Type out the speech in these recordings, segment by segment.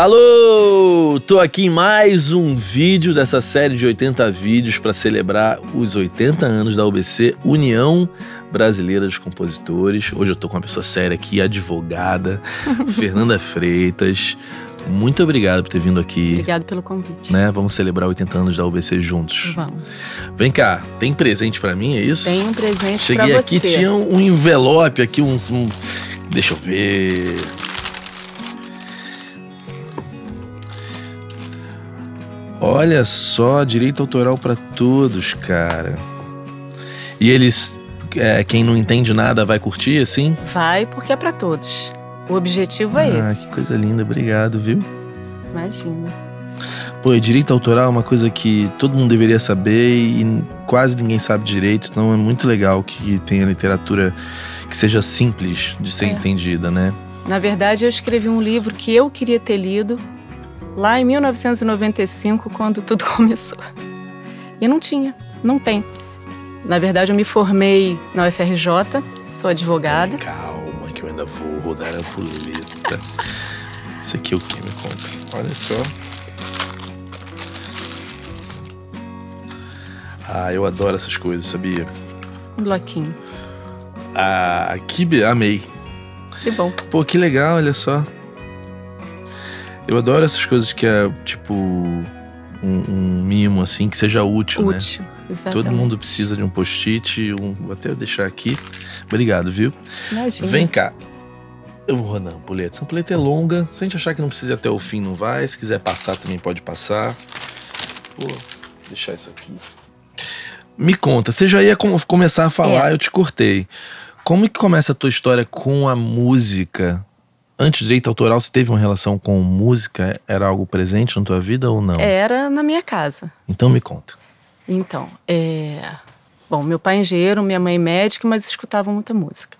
Alô, tô aqui em mais um vídeo dessa série de 80 vídeos para celebrar os 80 anos da UBC, União Brasileira de Compositores. Hoje eu tô com uma pessoa séria aqui, advogada, Fernanda Freitas. Muito obrigado por ter vindo aqui. Obrigado pelo convite. Né? Vamos celebrar 80 anos da UBC juntos. Vamos. Vem cá, tem presente para mim, é isso? Tem um presente para você. Cheguei aqui, tinha um envelope aqui, um, um deixa eu ver. Olha só, direito autoral para todos, cara. E eles, é, quem não entende nada, vai curtir, assim? Vai, porque é para todos. O objetivo ah, é esse. Ah, Que coisa linda, obrigado, viu? Imagina. Pô, direito autoral é uma coisa que todo mundo deveria saber e quase ninguém sabe direito, então é muito legal que tenha literatura que seja simples de ser é. entendida, né? Na verdade, eu escrevi um livro que eu queria ter lido lá em 1995, quando tudo começou. E não tinha, não tem. Na verdade, eu me formei na UFRJ, sou advogada. Ai, calma, que eu ainda vou rodar a puleta. Isso aqui é o que me conta? Olha só. Ah, eu adoro essas coisas, sabia? Um bloquinho. Ah, que amei. Que bom. Pô, que legal, olha só. Eu adoro essas coisas que é, tipo, um, um mimo, assim, que seja útil, né? útil. né? Exatamente. Todo mundo precisa de um post-it, um, vou até deixar aqui. Obrigado, viu? Imagina. Vem cá. Eu vou rodar a ampulheta. Essa ampulheta é longa. Se a gente achar que não precisa ir até o fim, não vai. Se quiser passar, também pode passar. Vou deixar isso aqui. Me conta, você já ia começar a falar, é. eu te cortei. Como que começa a tua história com a música? antes de direito autoral, você teve uma relação com música? Era algo presente na tua vida ou não? Era na minha casa. Então me conta. Então, é... Bom, meu pai é engenheiro, minha mãe é médica, mas escutava muita música.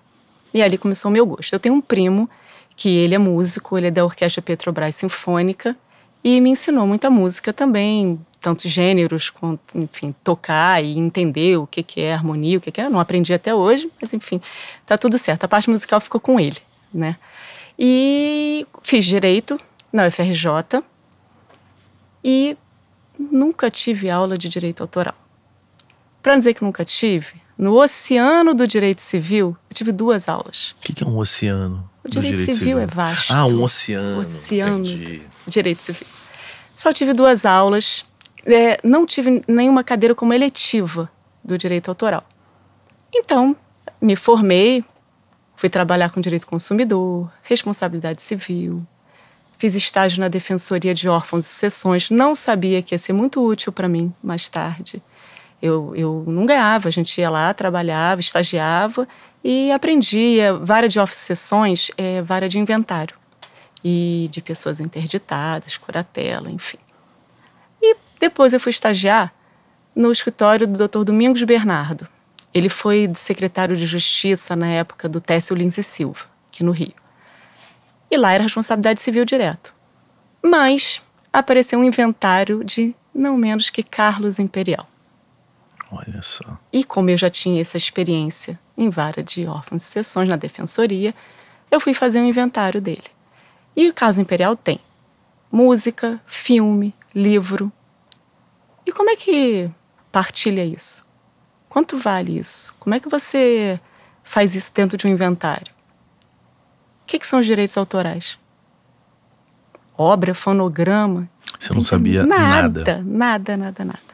E ali começou o meu gosto. Eu tenho um primo que ele é músico, ele é da Orquestra Petrobras Sinfônica e me ensinou muita música também, tanto gêneros quanto, enfim, tocar e entender o que, que é harmonia, o que, que é. não aprendi até hoje, mas enfim, tá tudo certo. A parte musical ficou com ele, né? E fiz direito na UFRJ e nunca tive aula de direito autoral. Para dizer que nunca tive, no oceano do direito civil, eu tive duas aulas. O que, que é um oceano? O direito, direito civil, civil, é vasto. Ah, um oceano. Oceano. Entendi. Direito civil. Só tive duas aulas. É, não tive nenhuma cadeira como eletiva do direito autoral. Então, me formei, Fui trabalhar com direito consumidor, responsabilidade civil. Fiz estágio na Defensoria de Órfãos e Sucessões. Não sabia que ia ser muito útil para mim mais tarde. Eu, eu não ganhava, a gente ia lá, trabalhava, estagiava e aprendia vara de office sessões, é, vara de inventário e de pessoas interditadas, curatela, enfim. E depois eu fui estagiar no escritório do Dr. Domingos Bernardo, ele foi secretário de Justiça na época do Técio Lins e Silva, aqui no Rio. E lá era responsabilidade civil direto. Mas apareceu um inventário de não menos que Carlos Imperial. Olha só. E como eu já tinha essa experiência em vara de órfãos e sessões na defensoria, eu fui fazer um inventário dele. E o caso Imperial tem música, filme, livro. E como é que partilha isso? Quanto vale isso? Como é que você faz isso dentro de um inventário? O que, que são os direitos autorais? Obra, fonograma. Você não sabia nada. Nada, nada, nada, nada.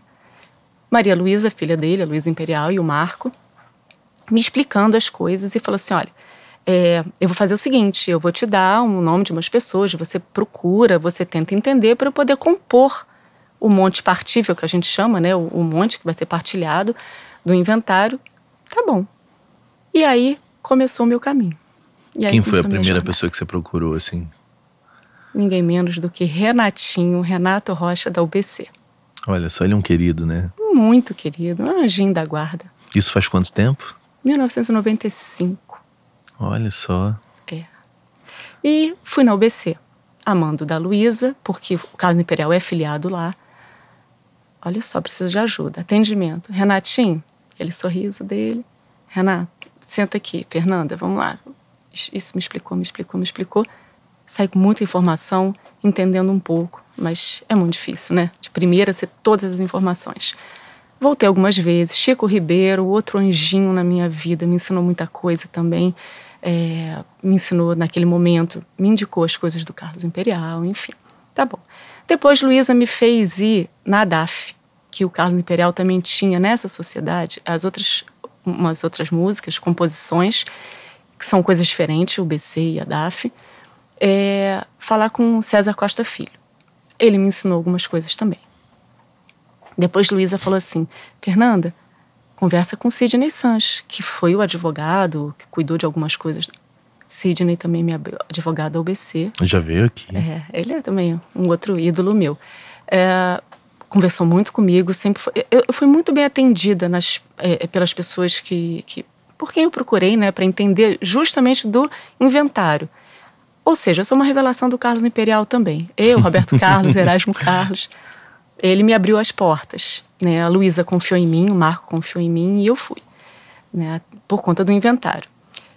Maria Luísa, filha dele, a Luísa Imperial e o Marco, me explicando as coisas e falou assim: olha, é, eu vou fazer o seguinte, eu vou te dar o um nome de umas pessoas, você procura, você tenta entender para eu poder compor o monte partível, que a gente chama, né, o, o monte que vai ser partilhado, do inventário, tá bom. E aí começou o meu caminho. Quem foi a primeira pessoa que você procurou assim? Ninguém menos do que Renatinho, Renato Rocha da UBC. Olha só, ele é um querido, né? Muito querido, é um anjinho da guarda. Isso faz quanto tempo? 1995. Olha só. É. E fui na UBC, amando da Luísa, porque o Carlos Imperial é filiado lá. Olha só, preciso de ajuda, atendimento. Renatinho, Aquele sorriso dele. Renato, senta aqui. Fernanda, vamos lá. Isso me explicou, me explicou, me explicou. Sai com muita informação, entendendo um pouco, mas é muito difícil, né? De primeira ser todas as informações. Voltei algumas vezes. Chico Ribeiro, outro anjinho na minha vida, me ensinou muita coisa também. É, me ensinou naquele momento, me indicou as coisas do Carlos Imperial, enfim. Tá bom. Depois Luísa me fez ir na DAF que o Carlos Imperial também tinha nessa sociedade, as outras umas outras músicas, composições que são coisas diferentes, o BC e a DAF, é, falar com César Costa Filho. Ele me ensinou algumas coisas também. Depois Luísa falou assim: Fernanda, conversa com Sidney Sanches, que foi o advogado que cuidou de algumas coisas. Sidney também me abriu, advogado da UBC. Já veio aqui. É, ele é também um outro ídolo meu. É, conversou muito comigo, sempre foi, eu, eu, fui muito bem atendida nas, é, é pelas pessoas que, que por quem eu procurei, né, para entender justamente do inventário. Ou seja, eu sou uma revelação do Carlos Imperial também. Eu, Roberto Carlos, Erasmo Carlos, ele me abriu as portas. Né? A Luísa confiou em mim, o Marco confiou em mim e eu fui, né, por conta do inventário.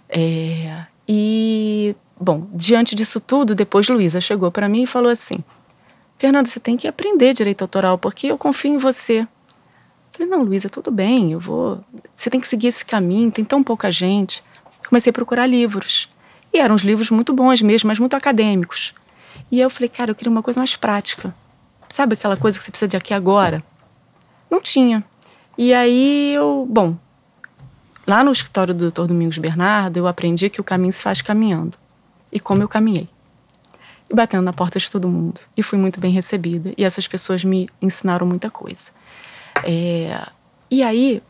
É, e, bom, diante disso tudo, depois Luísa chegou para mim e falou assim: Fernanda, você tem que aprender direito autoral, porque eu confio em você. Eu falei, não, Luísa, tudo bem, eu vou. Você tem que seguir esse caminho, tem tão pouca gente. Comecei a procurar livros. E eram uns livros muito bons mesmo, mas muito acadêmicos. E eu falei, cara, eu queria uma coisa mais prática. Sabe aquela coisa que você precisa de aqui agora? Não tinha. E aí eu, bom, lá no escritório do Dr. Domingos Bernardo, eu aprendi que o caminho se faz caminhando. E como eu caminhei e batendo na porta de todo mundo. E fui muito bem recebida. E essas pessoas me ensinaram muita coisa. É, e aí,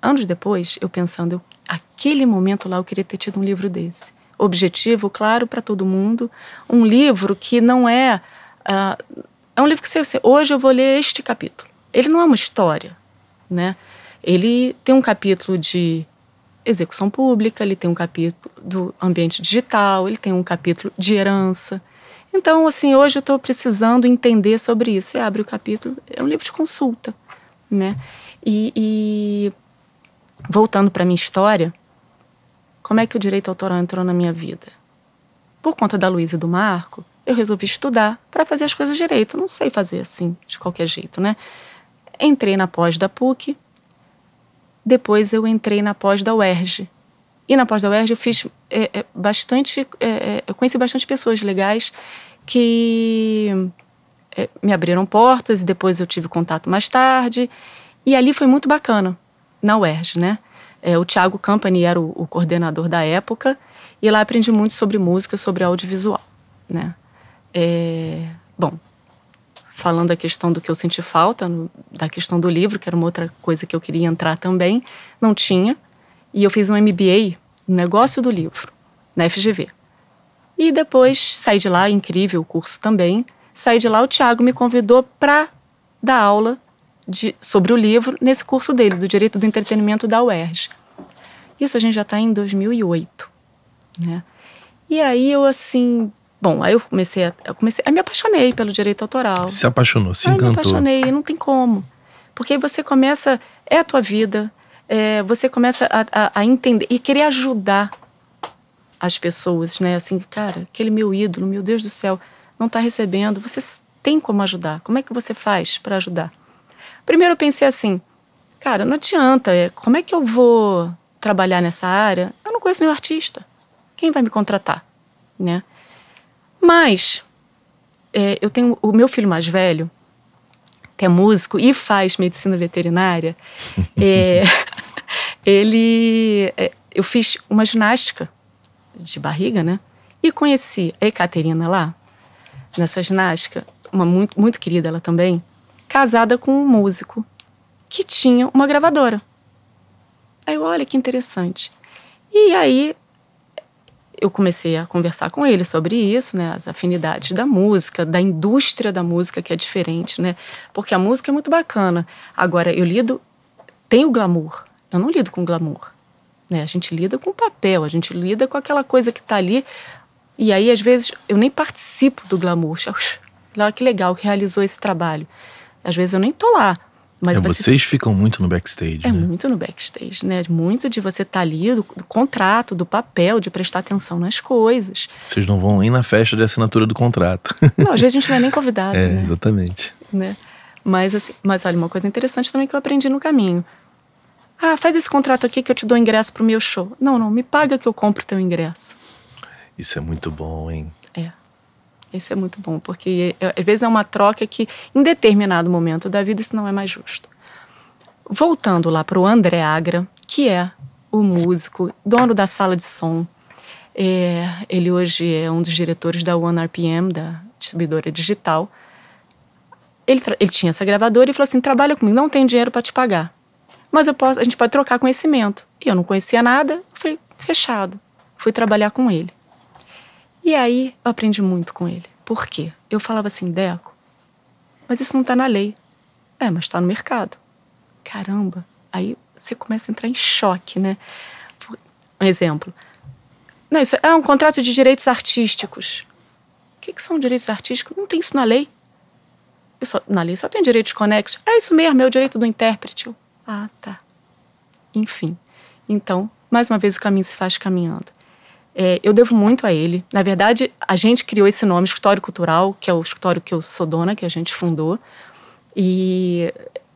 anos depois, eu pensando, eu, aquele momento lá eu queria ter tido um livro desse. Objetivo, claro, para todo mundo. Um livro que não é. Uh, é um livro que você, hoje eu vou ler este capítulo. Ele não é uma história, né? Ele tem um capítulo de execução pública, ele tem um capítulo do ambiente digital, ele tem um capítulo de herança. Então, assim, hoje eu estou precisando entender sobre isso. Você abre o capítulo, é um livro de consulta, né? E, e voltando para minha história, como é que o direito autoral entrou na minha vida? Por conta da Luísa e do Marco, eu resolvi estudar para fazer as coisas direito. não sei fazer assim, de qualquer jeito, né? Entrei na pós da PUC, depois eu entrei na pós da UERJ. E na pós da UERJ eu fiz é, é bastante. É, é, eu conheci bastante pessoas legais que é, me abriram portas e depois eu tive contato mais tarde. E ali foi muito bacana, na UERJ, né? o Thiago Campani era o, o, coordenador da época e lá aprendi muito sobre música, sobre audiovisual, né? bom, falando a questão do que eu senti falta, no, da questão do livro, que era uma outra coisa que eu queria entrar também, não tinha. E eu fiz um MBA no negócio do livro, na FGV. E depois saí de lá, incrível o curso também. Saí de lá, o Tiago me convidou para dar aula de, sobre o livro nesse curso dele, do Direito do Entretenimento da UERJ. Isso a gente já está em 2008, né? E aí eu, assim, Bom, aí eu comecei a, eu comecei, aí me apaixonei pelo direito autoral. Se apaixonou, se aí encantou. Me apaixonei, não tem como. Porque aí você começa, é a tua vida, é, você começa a, a, a, entender e querer ajudar as pessoas, né? Assim, cara, aquele meu ídolo, meu Deus do céu, não está recebendo, você tem como ajudar. Como é que você faz para ajudar? Primeiro eu pensei assim, cara, não adianta, é, como é que eu vou trabalhar nessa área? Eu não conheço nenhum artista. Quem vai me contratar, né? Mas é, eu tenho o meu filho mais velho, que é músico e faz medicina veterinária, é, ele. É, eu fiz uma ginástica de barriga, né? E conheci a Ekaterina lá, nessa ginástica, uma muito, muito querida ela também, casada com um músico que tinha uma gravadora. Aí eu, olha que interessante. E aí eu comecei a conversar com ele sobre isso, né, as afinidades da música, da indústria da música que é diferente, né? Porque a música é muito bacana. Agora eu lido tem o glamour. Eu não lido com glamour, né? A gente lida com papel, a gente lida com aquela coisa que está ali. E aí às vezes eu nem participo do glamour. Olha que legal que realizou esse trabalho. Às vezes eu nem tô lá, mas é, vocês ficam muito no backstage. É né? muito no backstage, né? Muito de você estar tá ali, do, do, contrato, do papel, de prestar atenção nas coisas. Vocês não vão nem na festa de assinatura do contrato. Não, às vezes a gente não é nem convidado. é, né? exatamente. Né? Mas, assim, mas olha, uma coisa interessante também que eu aprendi no caminho. Ah, faz esse contrato aqui que eu te dou ingresso pro meu show. Não, não, me paga que eu compro teu ingresso. Isso é muito bom, hein? Isso é muito bom, porque é, às vezes é uma troca que, em determinado momento da vida, isso não é mais justo. Voltando lá para o André Agra, que é o músico, dono da sala de som. É, ele hoje é um dos diretores da One RPM, da distribuidora digital. Ele, ele tinha essa gravadora e falou assim: trabalha comigo, não tem dinheiro para te pagar, mas eu posso, a gente pode trocar conhecimento. E eu não conhecia nada, falei: fechado. Fui trabalhar com ele. E aí eu aprendi muito com ele. Por quê? Eu falava assim, Deco, mas isso não está na lei. É, mas está no mercado. Caramba, aí você começa a entrar em choque, né? Um exemplo. Não, isso é um contrato de direitos artísticos. O que, que são direitos artísticos? Não tem isso na lei. Só, na lei só tem direitos conexos. É isso mesmo, é o direito do intérprete. ah, tá. Enfim. Então, mais uma vez o caminho se faz caminhando. É, eu devo muito a ele. Na verdade, a gente criou esse nome, Escritório Cultural, que é o escritório que eu sou dona, que a gente fundou. E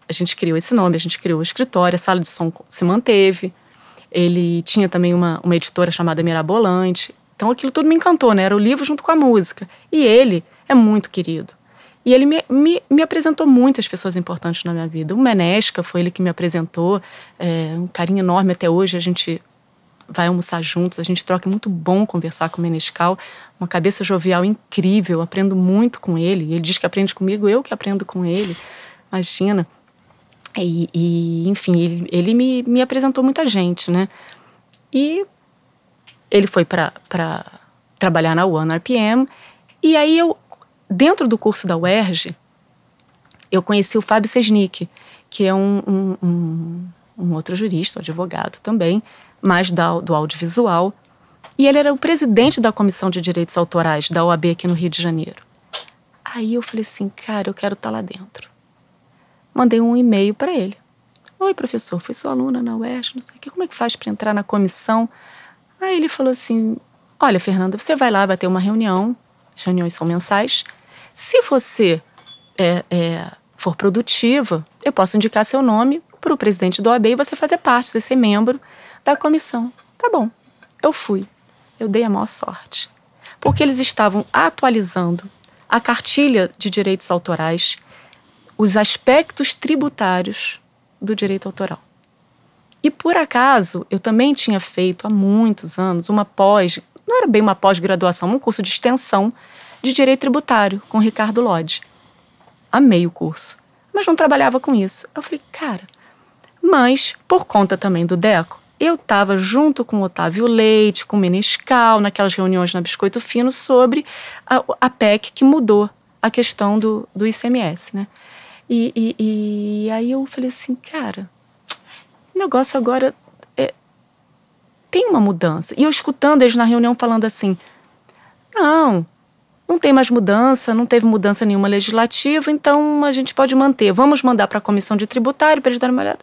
a gente criou esse nome, a gente criou o escritório, a sala de som se manteve. Ele tinha também uma, uma editora chamada Mirabolante. Então aquilo tudo me encantou, né? Era o livro junto com a música. E ele é muito querido. E ele me, me, me apresentou muitas pessoas importantes na minha vida. O Menesca foi ele que me apresentou, é, um carinho enorme até hoje. A gente vai almoçar juntos, a gente troca. É muito bom conversar com o Menescal, uma cabeça jovial incrível, aprendo muito com ele. Ele diz que aprende comigo, eu que aprendo com ele. Imagina. E, e enfim, ele, ele me, me apresentou muita gente, né? E ele foi para trabalhar na One RPM. E aí eu, dentro do curso da UERJ, eu conheci o Fábio Sesnick, que é um, um, um, um outro jurista, um advogado também, mas da, do audiovisual. E ele era o presidente da Comissão de Direitos Autorais da OAB aqui no Rio de Janeiro. Aí eu falei assim, cara, eu quero estar tá lá dentro. Mandei um e-mail para ele. Oi, professor, fui sua aluna na UERJ, não sei o que, como é que faz para entrar na comissão? Aí ele falou assim: Olha, Fernanda, você vai lá, vai ter uma reunião, as reuniões são mensais. Se você é, é, for produtiva, eu posso indicar seu nome para o presidente do OAB e você fazer parte, você ser membro da comissão. Tá bom, eu fui. Eu dei a maior sorte. Porque eles estavam atualizando a cartilha de direitos autorais, os aspectos tributários do direito autoral. E por acaso, eu também tinha feito há muitos anos uma pós, não era bem uma pós-graduação, um curso de extensão de direito tributário com Ricardo Lodge. Amei o curso, mas não trabalhava com isso. Eu falei, cara, mas por conta também do DECO, eu estava junto com Otávio Leite, com Menescal, naquelas reuniões na Biscoito Fino, sobre a, a PEC que mudou a questão do, do ICMS, né? E, e, e, aí eu falei assim, cara, o negócio agora é, tem uma mudança. E eu escutando eles na reunião falando assim, não, não tem mais mudança, não teve mudança nenhuma legislativa, então a gente pode manter. Vamos mandar para a comissão de tributário para eles darem uma olhada.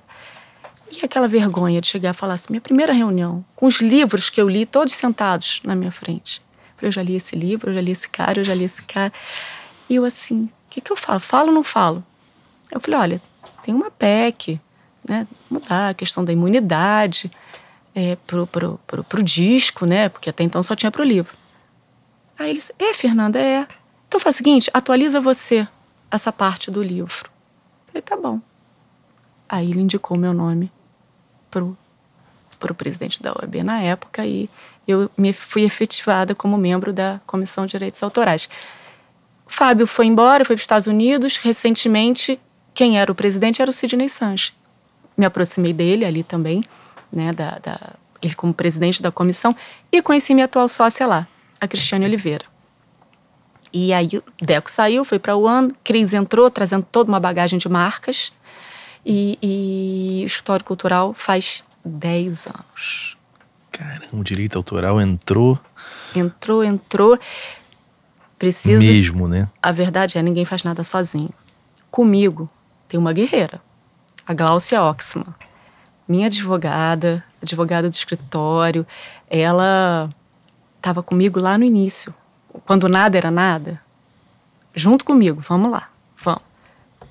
E é aquela vergonha de chegar e falar assim, minha primeira reunião, com os livros que eu li, todos sentados na minha frente. Eu já li esse livro, eu já li esse cara, eu já li esse cara. E eu assim, o que, que eu falo? Falo ou não falo? Eu falei, olha, tem uma PEC, né? Mudar a questão da imunidade é, pro, pro, pro, pro disco, né? Porque até então só tinha pro livro. Aí eles, é, Fernanda, é. Então faz o seguinte, atualiza você essa parte do livro. Eu falei, tá bom. Aí ele indicou meu nome para o presidente da OAB na época e eu me fui efetivada como membro da Comissão de Direitos Autorais. Fábio foi embora, foi para os Estados Unidos. Recentemente, quem era o presidente era o Sidney Sanches. Me aproximei dele ali também, né, da, da, ele como presidente da comissão, e conheci minha atual sócia lá, a Cristiane Oliveira. E aí, Deco saiu, foi para o Uan, Cris entrou, trazendo toda uma bagagem de marcas, e, e o escritório cultural faz 10 anos. Caramba, o direito autoral entrou. Entrou, entrou. Preciso. Mesmo, né? A verdade é, ninguém faz nada sozinho. Comigo tem uma guerreira, a Glaucia Oxman. Minha advogada, advogada do escritório, ela estava comigo lá no início, quando nada era nada. Junto comigo, vamos lá, vamos.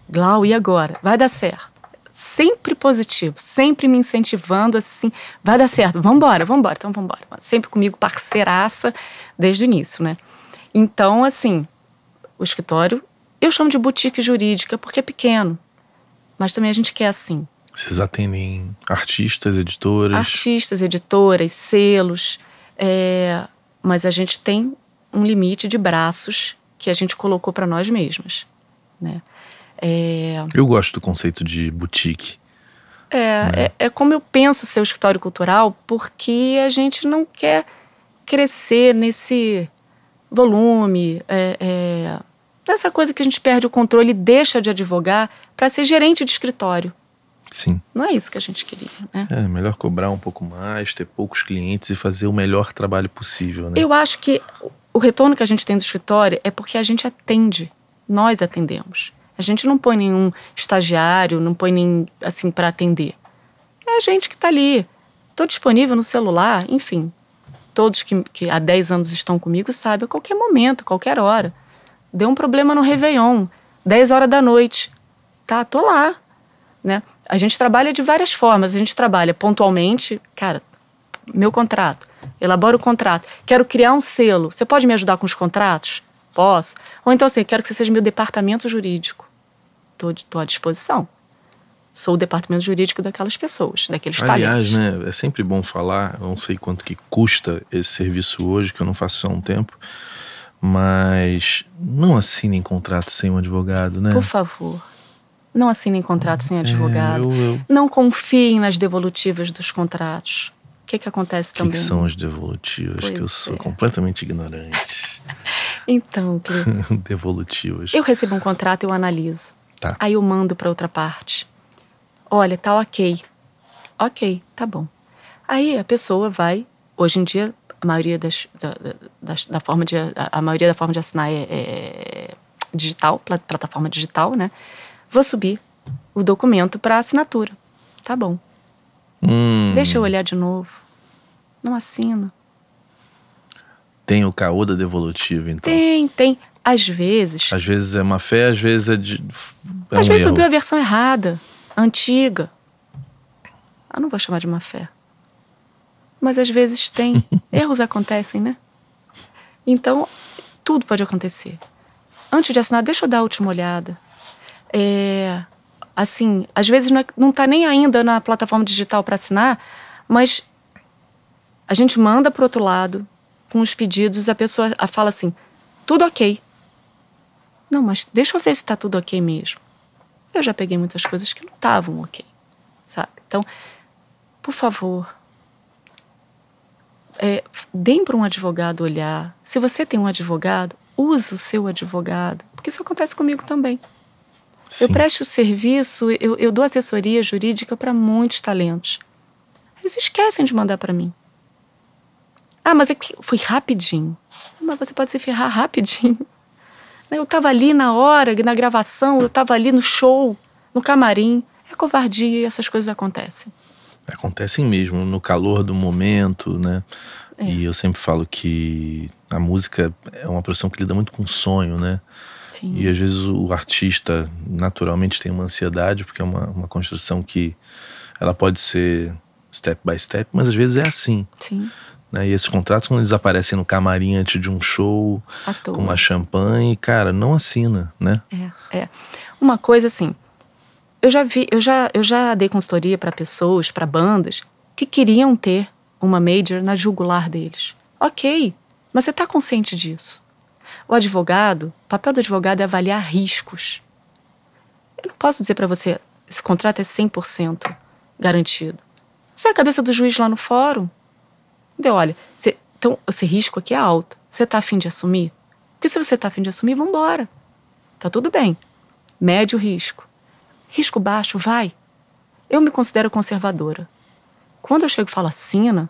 Glau, e agora? Vai dar certo sempre positivo, sempre me incentivando assim, vai dar certo, vamos embora, vamos embora, então vamos embora. Sempre comigo parceiraça desde o início, né? Então, assim, o escritório, eu chamo de boutique jurídica porque é pequeno, mas também a gente quer assim. Vocês atendem artistas, editoras? Artistas, editoras, selos, é, mas a gente tem um limite de braços que a gente colocou para nós mesmas, né? É... Eu gosto do conceito de boutique. É, né? é, é como eu penso ser o escritório cultural, porque a gente não quer crescer nesse volume, é, é, nessa coisa que a gente perde o controle e deixa de advogar para ser gerente de escritório. Sim. Não é isso que a gente queria, né? É, melhor cobrar um pouco mais, ter poucos clientes e fazer o melhor trabalho possível, né? Eu acho que o retorno que a gente tem do escritório é porque a gente atende, nós atendemos. A gente não põe nenhum estagiário, não põe nem assim para atender. É a gente que está ali. Estou disponível no celular, enfim. Todos que, que há 10 anos estão comigo sabem, a qualquer momento, a qualquer hora. Deu um problema no Réveillon, 10 horas da noite. Tá, tô lá. Né? A gente trabalha de várias formas. A gente trabalha pontualmente, cara, meu contrato, elaboro o contrato, quero criar um selo. Você pode me ajudar com os contratos? Posso? Ou então assim, quero que você seja meu departamento jurídico. Estou à disposição. Sou o departamento jurídico daquelas pessoas, daqueles Aliás, talentos. Aliás, né, é sempre bom falar, não sei quanto que custa esse serviço hoje, que eu não faço há um tempo, mas não assinem contrato sem um advogado, né? Por favor. Não assinem contrato sem é, advogado. É, eu, eu... Não confiem nas devolutivas dos contratos que, que acontece que também? O que são as devolutivas? Pois que eu sou é. completamente ignorante. então, Cleiton. devolutivas. Eu recebo um contrato, eu analiso. Tá. Aí eu mando para outra parte. Olha, tá ok. Ok, tá bom. Aí a pessoa vai, hoje em dia, a maioria das, da, das, da forma de, a, a, maioria da forma de assinar é, é, é digital, plataforma digital, né? Vou subir o documento para assinatura. Tá bom. Hum. Deixa eu olhar de novo. Não assino. Tem o caô da devolutiva, então? Tem, tem. Às vezes. Às vezes é uma fé, às vezes é de. É às um vezes erro. subiu a versão errada, antiga. Eu não vou chamar de má fé. Mas às vezes tem. Erros acontecem, né? Então, tudo pode acontecer. Antes de assinar, deixa eu dar a última olhada. É, assim, às vezes não está é, nem ainda na plataforma digital para assinar, mas a gente manda pro outro lado com os pedidos, a pessoa fala assim: tudo ok. Não, mas deixa eu ver se está tudo ok mesmo. Eu já peguei muitas coisas que não estavam ok, sabe? Então, por favor, é, deem para um advogado olhar. Se você tem um advogado, use o seu advogado, porque isso acontece comigo também. Sim. Eu presto serviço, eu, eu dou assessoria jurídica para muitos talentos. Eles esquecem de mandar para mim. Ah, mas é que foi rapidinho. Mas você pode se ferrar rapidinho. Né, eu estava ali na hora, na gravação, eu estava ali no show, no camarim. É covardia e essas coisas acontecem. Acontecem mesmo, no calor do momento, né? É. E eu sempre falo que a música é uma profissão que lida muito com sonho, né? Sim. E às vezes o artista naturalmente tem uma ansiedade, porque é uma, uma construção que ela pode ser step by step, mas às vezes é assim. Sim. Né? E esses contratos, quando eles aparecem no camarim antes de um show, com uma champanhe, cara, não assina, né? É, é. Uma coisa assim, eu já vi, eu já, eu já dei consultoria para pessoas, para bandas que queriam ter uma major na jugular deles. Ok, mas você está consciente disso? O advogado, o papel do advogado é avaliar riscos. Eu não posso dizer para você, esse contrato é 100% garantido. Isso é a cabeça do juiz lá no fórum. Deu, olha, você, então, esse risco aqui é alto. Você tá afim de assumir? Porque se você tá afim de assumir, vambora. Tá tudo bem. Médio risco. Risco baixo, vai. Eu me considero conservadora. Quando eu chego e falo assina,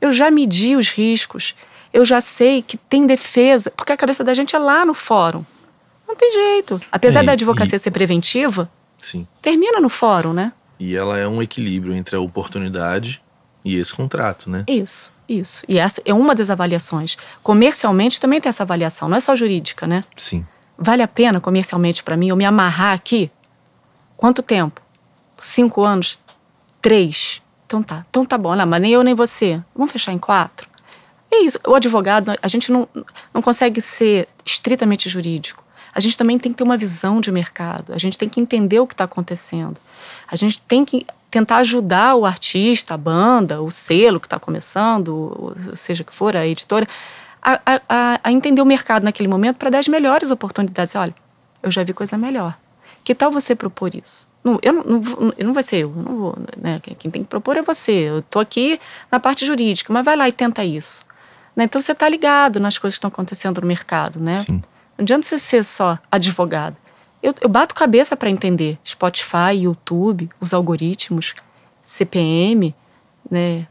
eu já medi os riscos. Eu já sei que tem defesa, porque a cabeça da gente é lá no fórum. Não tem jeito. Apesar é, da advocacia e... ser preventiva, Sim. termina no fórum, né? E ela é um equilíbrio entre a oportunidade e esse contrato, né? Isso, isso. E essa é uma das avaliações. Comercialmente também tem essa avaliação, não é só jurídica, né? Sim. Vale a pena comercialmente para mim eu me amarrar aqui? Quanto tempo? Cinco anos? Três? Então tá, então tá bom, não, mas nem eu nem você. Vamos fechar em quatro? É isso. O advogado, a gente não, não consegue ser estritamente jurídico. A gente também tem que ter uma visão de mercado. A gente tem que entender o que está acontecendo. A gente tem que tentar ajudar o artista, a banda, o selo que está começando, seja que for, a editora, a, a, a entender o mercado naquele momento para dar as melhores oportunidades. Olha, eu já vi coisa melhor. Que tal você propor isso? Não, eu não, não, não vai ser eu, não vou, né? Quem tem que propor é você. Eu estou aqui na parte jurídica, mas vai lá e tenta isso. Né? Então você está ligado nas coisas que estão acontecendo no mercado, né? Sim. Não adianta você ser só advogado. Eu, eu bato cabeça para entender Spotify, YouTube, os algoritmos, CPM, né?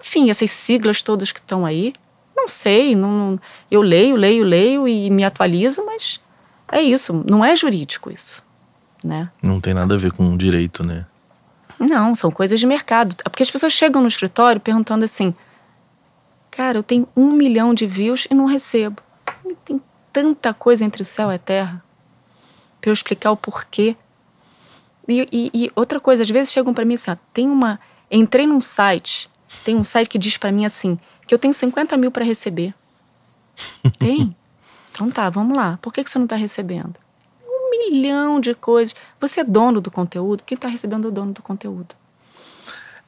Enfim, essas siglas todas que estão aí. Não sei, não, não, eu leio, leio, leio e me atualizo, mas é isso. Não é jurídico isso, né? Não tem nada a ver com direito, né? Não, são coisas de mercado. É porque as pessoas chegam no escritório perguntando assim: cara, eu tenho um milhão de views e não recebo. Tem tanta coisa entre o céu e a terra para eu explicar o porquê. E, e, e outra coisa, às vezes chegam para mim assim, ó, tem uma, entrei num site, tem um site que diz para mim assim, que eu tenho 50 mil para receber. Tem? Então tá, vamos lá. Por que, que você não está recebendo? Um milhão de coisas. Você é dono do conteúdo? Quem está recebendo é o dono do conteúdo.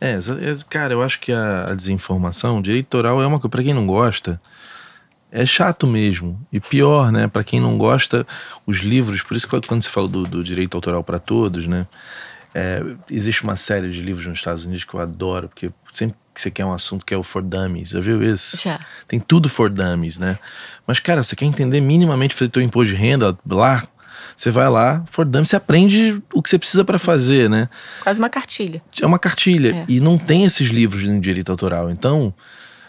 É, cara, eu acho que a, desinformação, direitoral é uma coisa, para quem não gosta, é chato mesmo. E pior, né? Para quem não gosta, os livros, por isso que quando você fala do, do direito autoral para todos, né? É, existe uma série de livros nos Estados Unidos que eu adoro, porque sempre que você quer um assunto que é o For Dummies, já viu isso? Já. Tem tudo For Dummies, né? Mas, cara, você quer entender minimamente fazer teu imposto de renda lá, você vai lá, for Dummies, você aprende o que você precisa para fazer, né? Quase uma cartilha. É uma cartilha. É. E não tem esses livros de direito autoral. Então,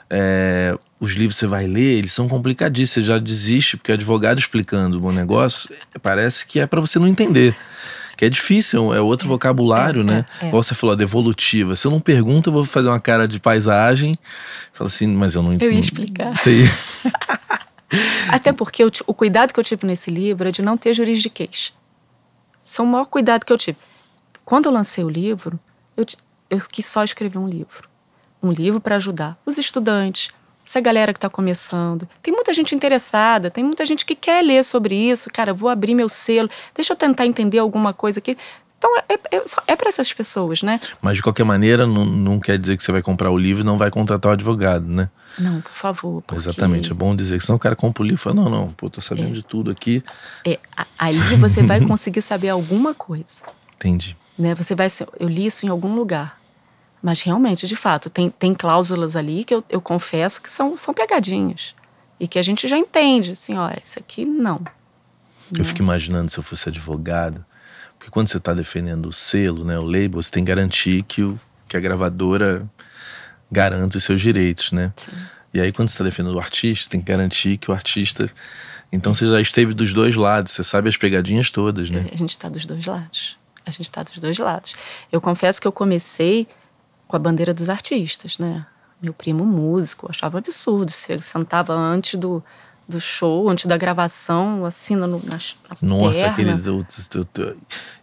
é, os livros que você vai ler, eles são complicadíssimos, você já desiste, porque o advogado explicando o bom negócio, parece que é para você não entender. Que é difícil, é outro vocabulário, é, né? É, é. Igual você falou, devolutiva. Se eu não pergunto, eu vou fazer uma cara de paisagem. Fala assim, mas eu não entendo. Eu ia explicar. Sei. Até porque eu, o cuidado que eu tive nesse livro é de não ter juridiquês. São o maior cuidado que eu tive. Quando eu lancei o livro, eu, eu quis só escrever um livro um livro para ajudar os estudantes, essa galera que está começando. Tem muita gente interessada, tem muita gente que quer ler sobre isso. Cara, vou abrir meu selo, deixa eu tentar entender alguma coisa aqui. Então, é, é, é, é para essas pessoas, né? Mas, de qualquer maneira, não, não, quer dizer que você vai comprar o livro e não vai contratar o advogado, né? Não, por favor. Porque... Exatamente, é bom dizer, que senão o cara compra o livro e fala, não, não, pô, tô sabendo é. de tudo aqui. É, aí você vai conseguir saber alguma coisa. Entendi. Né? Você vai, eu li isso em algum lugar. Mas realmente, de fato, tem, tem cláusulas ali que eu, eu confesso que são, são pegadinhas. E que a gente já entende, assim, ó, isso aqui não. Eu fico imaginando se eu fosse advogado, porque quando você está defendendo o selo, né, o label, você tem que garantir que, o, que a gravadora garanta os seus direitos, né? Sim. E aí, quando você está defendendo o artista, tem que garantir que o artista. Então você já esteve dos dois lados, você sabe as pegadinhas todas, né? A gente está dos dois lados. A gente está dos dois lados. Eu confesso que eu comecei com a bandeira dos artistas, né? Meu primo músico, achava absurdo. Você sentava antes do, do show, antes da gravação, assina no, na, na Nossa, perna. aqueles outros.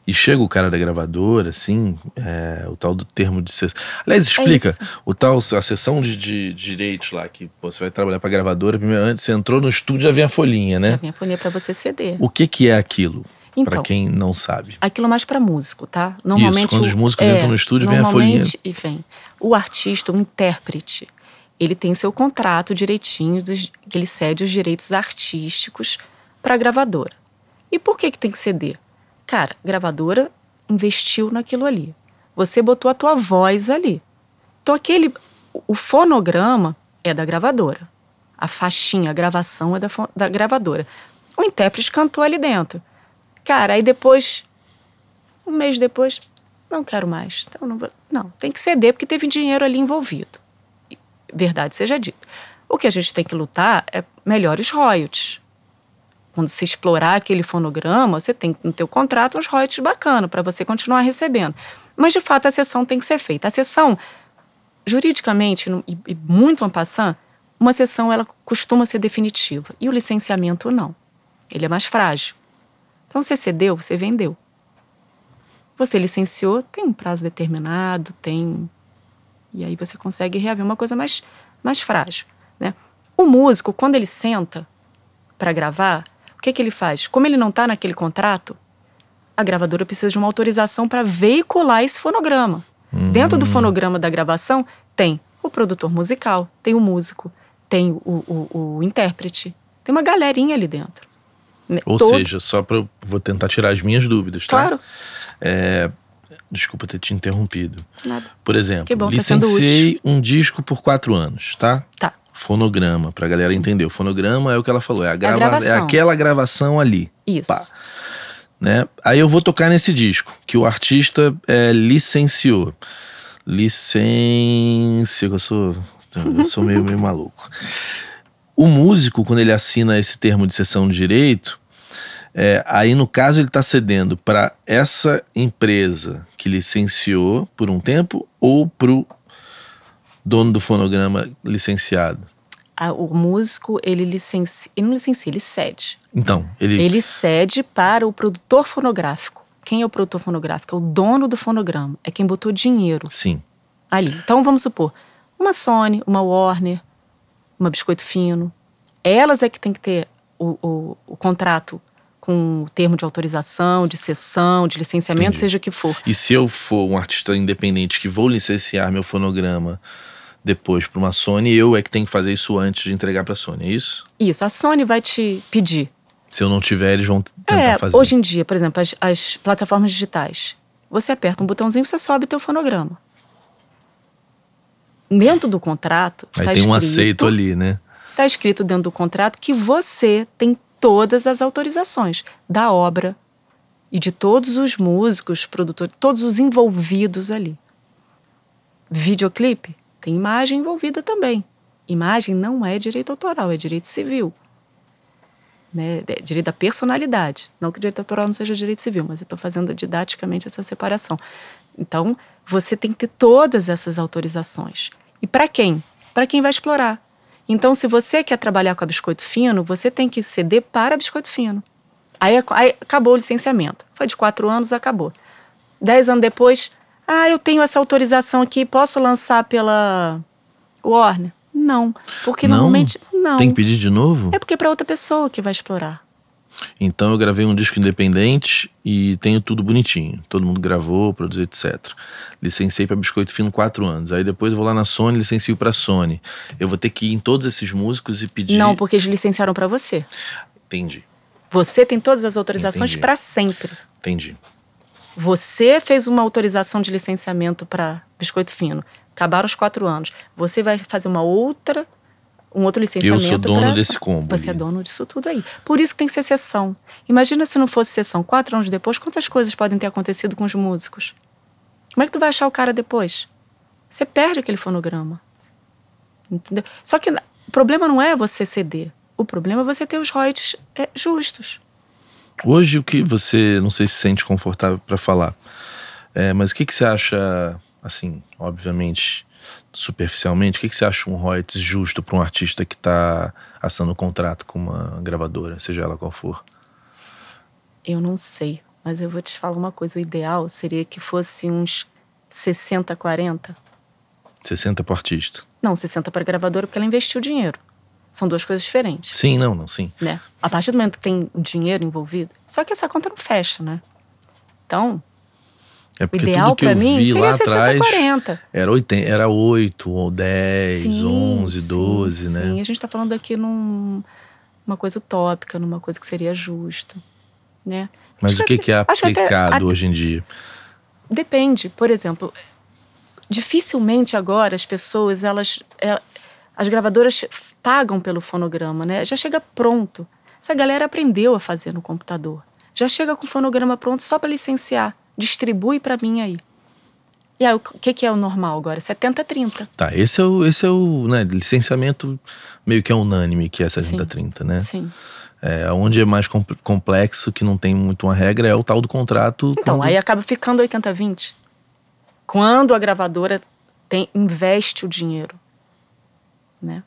E chega o cara da gravadora, assim, é, o tal do termo de sessão. Aliás, explica, é o tal, a sessão de, de direitos lá, que pô, você vai trabalhar pra gravadora, primeiro antes você entrou no estúdio, já vem a folhinha, né? Já vem a folhinha pra você ceder. O que que é aquilo? Então, para quem não sabe. Aquilo é mais para músico, tá? Normalmente Isso, quando os músicos é, entram no estúdio, vem a folhinha. E vem. O artista, o intérprete, ele tem seu contrato direitinho, dos, que ele cede os direitos artísticos para a gravadora. E por que, que tem que ceder? Cara, gravadora investiu naquilo ali. Você botou a tua voz ali. Então aquele, o fonograma é da gravadora. A faixinha, a gravação é da, da gravadora. O intérprete cantou ali dentro. Cara, aí depois, um mês depois, não quero mais. Então não, não, tem que ceder porque teve dinheiro ali envolvido. Verdade seja dito. O que a gente tem que lutar é melhores royalties. Quando você explorar aquele fonograma, você tem no teu contrato uns royalties bacana para você continuar recebendo. Mas de fato a sessão tem que ser feita. A sessão, juridicamente e, e muito en passant, uma sessão ela costuma ser definitiva e o licenciamento não. Ele é mais frágil. Então você cedeu, você vendeu. Você licenciou, tem um prazo determinado, tem. E aí você consegue reaver uma coisa mais, mais frágil. Né? O músico, quando ele senta para gravar, o que, que ele faz? Como ele não está naquele contrato, a gravadora precisa de uma autorização para veicular esse fonograma. Hum. Dentro do hum. fonograma da gravação tem o produtor musical, tem o músico, tem o, o, o intérprete, tem uma galerinha ali dentro. Né, Ou Todo. seja, só para vou tentar tirar as minhas dúvidas, tá? Claro. É, desculpa ter te interrompido. Nada. Por exemplo, bom, tá licenciei tá um disco por quatro anos, tá? Tá. Fonograma, pra galera Sim. entender. O fonograma é o que ela falou, é, a grava, a é gravação. é aquela gravação ali. Isso. Pá. Né? Aí eu vou tocar nesse disco, que o artista é, licenciou. Licencia, eu sou, eu sou meio, meio maluco. O músico, quando ele assina esse termo de cessão de direito, é, aí no caso ele está cedendo para essa empresa que licenciou por um tempo ou para o dono do fonograma licenciado? Ah, o músico, ele licencia, ele não licencia, ele cede. Então, ele... Ele cede para o produtor fonográfico. Quem é o produtor fonográfico? É o dono do fonograma, é quem botou dinheiro. Sim. Ali. Então, vamos supor, uma Sony, uma Warner, uma biscoito fino. Elas é que tem que ter o, o, o contrato com o termo de autorização, de cessão, de licenciamento, Entendi. seja o que for. E se eu for um artista independente que vou licenciar meu fonograma depois para uma Sony, eu é que tenho que fazer isso antes de entregar para a Sony, é isso? Isso, a Sony vai te pedir. Se eu não tiver, eles vão tentar é, fazer. Hoje em dia, por exemplo, as, as plataformas digitais, você aperta um botãozinho, você sobe teu fonograma dentro do contrato. Aí tá tem escrito, um aceito ali, né? Está escrito dentro do contrato que você tem todas as autorizações da obra e de todos os músicos, produtores, todos os envolvidos ali. Videoclipe tem imagem envolvida também. Imagem não é direito autoral, é direito civil. Né, é direito da personalidade. Não que direito autoral não seja direito civil, mas eu estou fazendo didaticamente essa separação. Então, você tem que ter todas essas autorizações. E para quem? Para quem vai explorar. Então, se você quer trabalhar com a biscoito fino, você tem que ceder para biscoito fino. Aí, aí acabou o licenciamento. Foi de quatro anos, acabou. Dez anos depois, ah, eu tenho essa autorização aqui, posso lançar pela Warner? Não, porque não, normalmente não. Tem que pedir de novo? É porque é para outra pessoa que vai explorar. Então eu gravei um disco independente e tenho tudo bonitinho. Todo mundo gravou, produziu, etc. Licenciei para Biscoito Fino quatro anos. Aí depois eu vou lá na Sony, licencio para Sony. Eu vou ter que ir em todos esses músicos e pedir. Não, porque eles licenciaram para você. Entendi. Você tem todas as autorizações para sempre. Entendi. Você fez uma autorização de licenciamento para Biscoito Fino. Acabaram os quatro anos. Você vai fazer uma outra um outro licenciamento. Eu sou dono pra, desse combo. Você ali. é dono disso tudo aí. Por isso que tem que ser sessão. Imagina se não fosse sessão. Quatro anos depois, quantas coisas podem ter acontecido com os músicos? Como é que tu vai achar o cara depois? Você perde aquele fonograma. Entendeu? Só que o problema não é você ceder. O problema é você ter os royalties é, justos. Hoje, o que você, não sei se sente confortável para falar, é, mas o que, que você acha, assim, obviamente, superficialmente, o que, que você acha um royalties justo para um artista que está assando um contrato com uma gravadora, seja ela qual for? Eu não sei, mas eu vou te falar uma coisa. O ideal seria que fosse uns 60, 40. 60 para artista? Não, 60 para gravadora, porque ela investiu dinheiro. São duas coisas diferentes. Sim, não, não, sim. Né? A partir do momento que tem dinheiro envolvido. Só que essa conta não fecha, né? Então, é porque o ideal eu mim vi lá atrás, Era 80, era 8 ou 10, sim, 11, 12, sim. né? Sim, a gente tá falando aqui num uma coisa utópica, numa coisa que seria justa, né? Mas o que, que é aplicado até, hoje em dia? Depende, por exemplo, dificilmente agora as pessoas, elas é, as gravadoras pagam pelo fonograma, né? Já chega pronto. Essa galera aprendeu a fazer no computador. Já chega com o fonograma pronto só para licenciar distribui para mim aí. E aí, o que, que é o normal agora? 70-30. Tá, esse é o, esse é o né, licenciamento meio que é unânime, que é 70-30, né? Sim. É, onde é mais complexo, que não tem muito uma regra, é o tal do contrato. Então, quando... aí acaba ficando 80-20. Quando a gravadora tem, investe o dinheiro, né?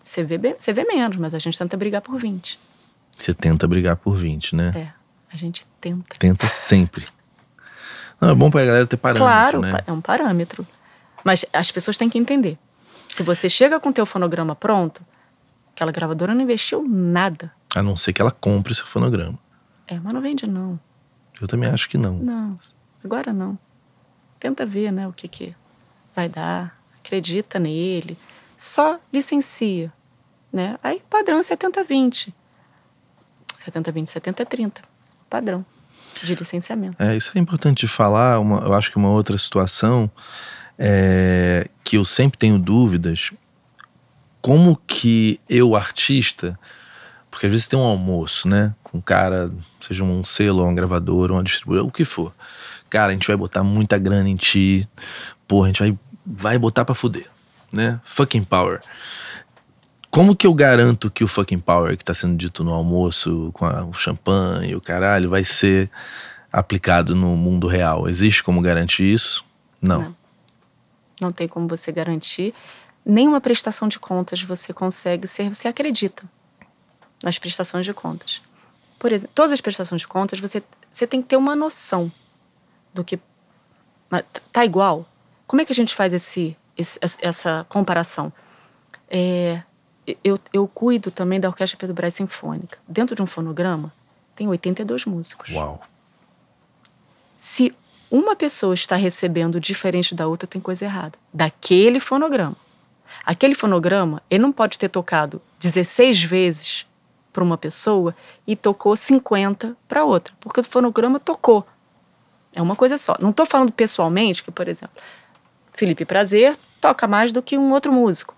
Você vê, bem, você vê menos, mas a gente tenta brigar por 20. Você tenta brigar por 20, né? É, a gente tenta. Tenta sempre. Não, é bom para a galera ter parâmetro. Claro, né? é um parâmetro. Mas as pessoas têm que entender. Se você chega com o teu fonograma pronto, aquela gravadora não investiu nada. A não ser que ela compre o seu fonograma. É, mas não vende, não. Eu também acho que não. Não, agora não. Tenta ver, né, o que, que vai dar. Acredita nele. Só licencia, né? Aí padrão 70-20. 70-20, 70-30. Padrão de licenciamento. É, isso é importante de falar. Uma, eu acho que uma outra situação é, que eu sempre tenho dúvidas, como que eu, artista, porque às vezes tem um almoço, né? Com um cara, seja um selo, uma gravadora, uma distribuidora, o que for. Cara, a gente vai botar muita grana em ti, porra, a gente vai, vai botar pra fuder, né? Fucking power. Como que eu garanto que o fucking power que tá sendo dito no almoço, com a, o champanhe, o caralho, vai ser aplicado no mundo real? Existe como garantir isso? Não. Não, Não tem como você garantir. Nenhuma prestação de contas você consegue ser, você acredita nas prestações de contas. Por exemplo, todas as prestações de contas, você, você tem que ter uma noção do que. Tá igual? Como é que a gente faz esse, esse essa comparação? É, eu, eu cuido também da Orquestra Pedro Brás Sinfônica. Dentro de um fonograma, tem 82 músicos. Uau! Se uma pessoa está recebendo diferente da outra, tem coisa errada. Daquele fonograma. Aquele fonograma, ele não pode ter tocado 16 vezes para uma pessoa e tocou 50 para outra, porque o fonograma tocou. É uma coisa só. Não estou falando pessoalmente, que, por exemplo, Felipe Prazer toca mais do que um outro músico.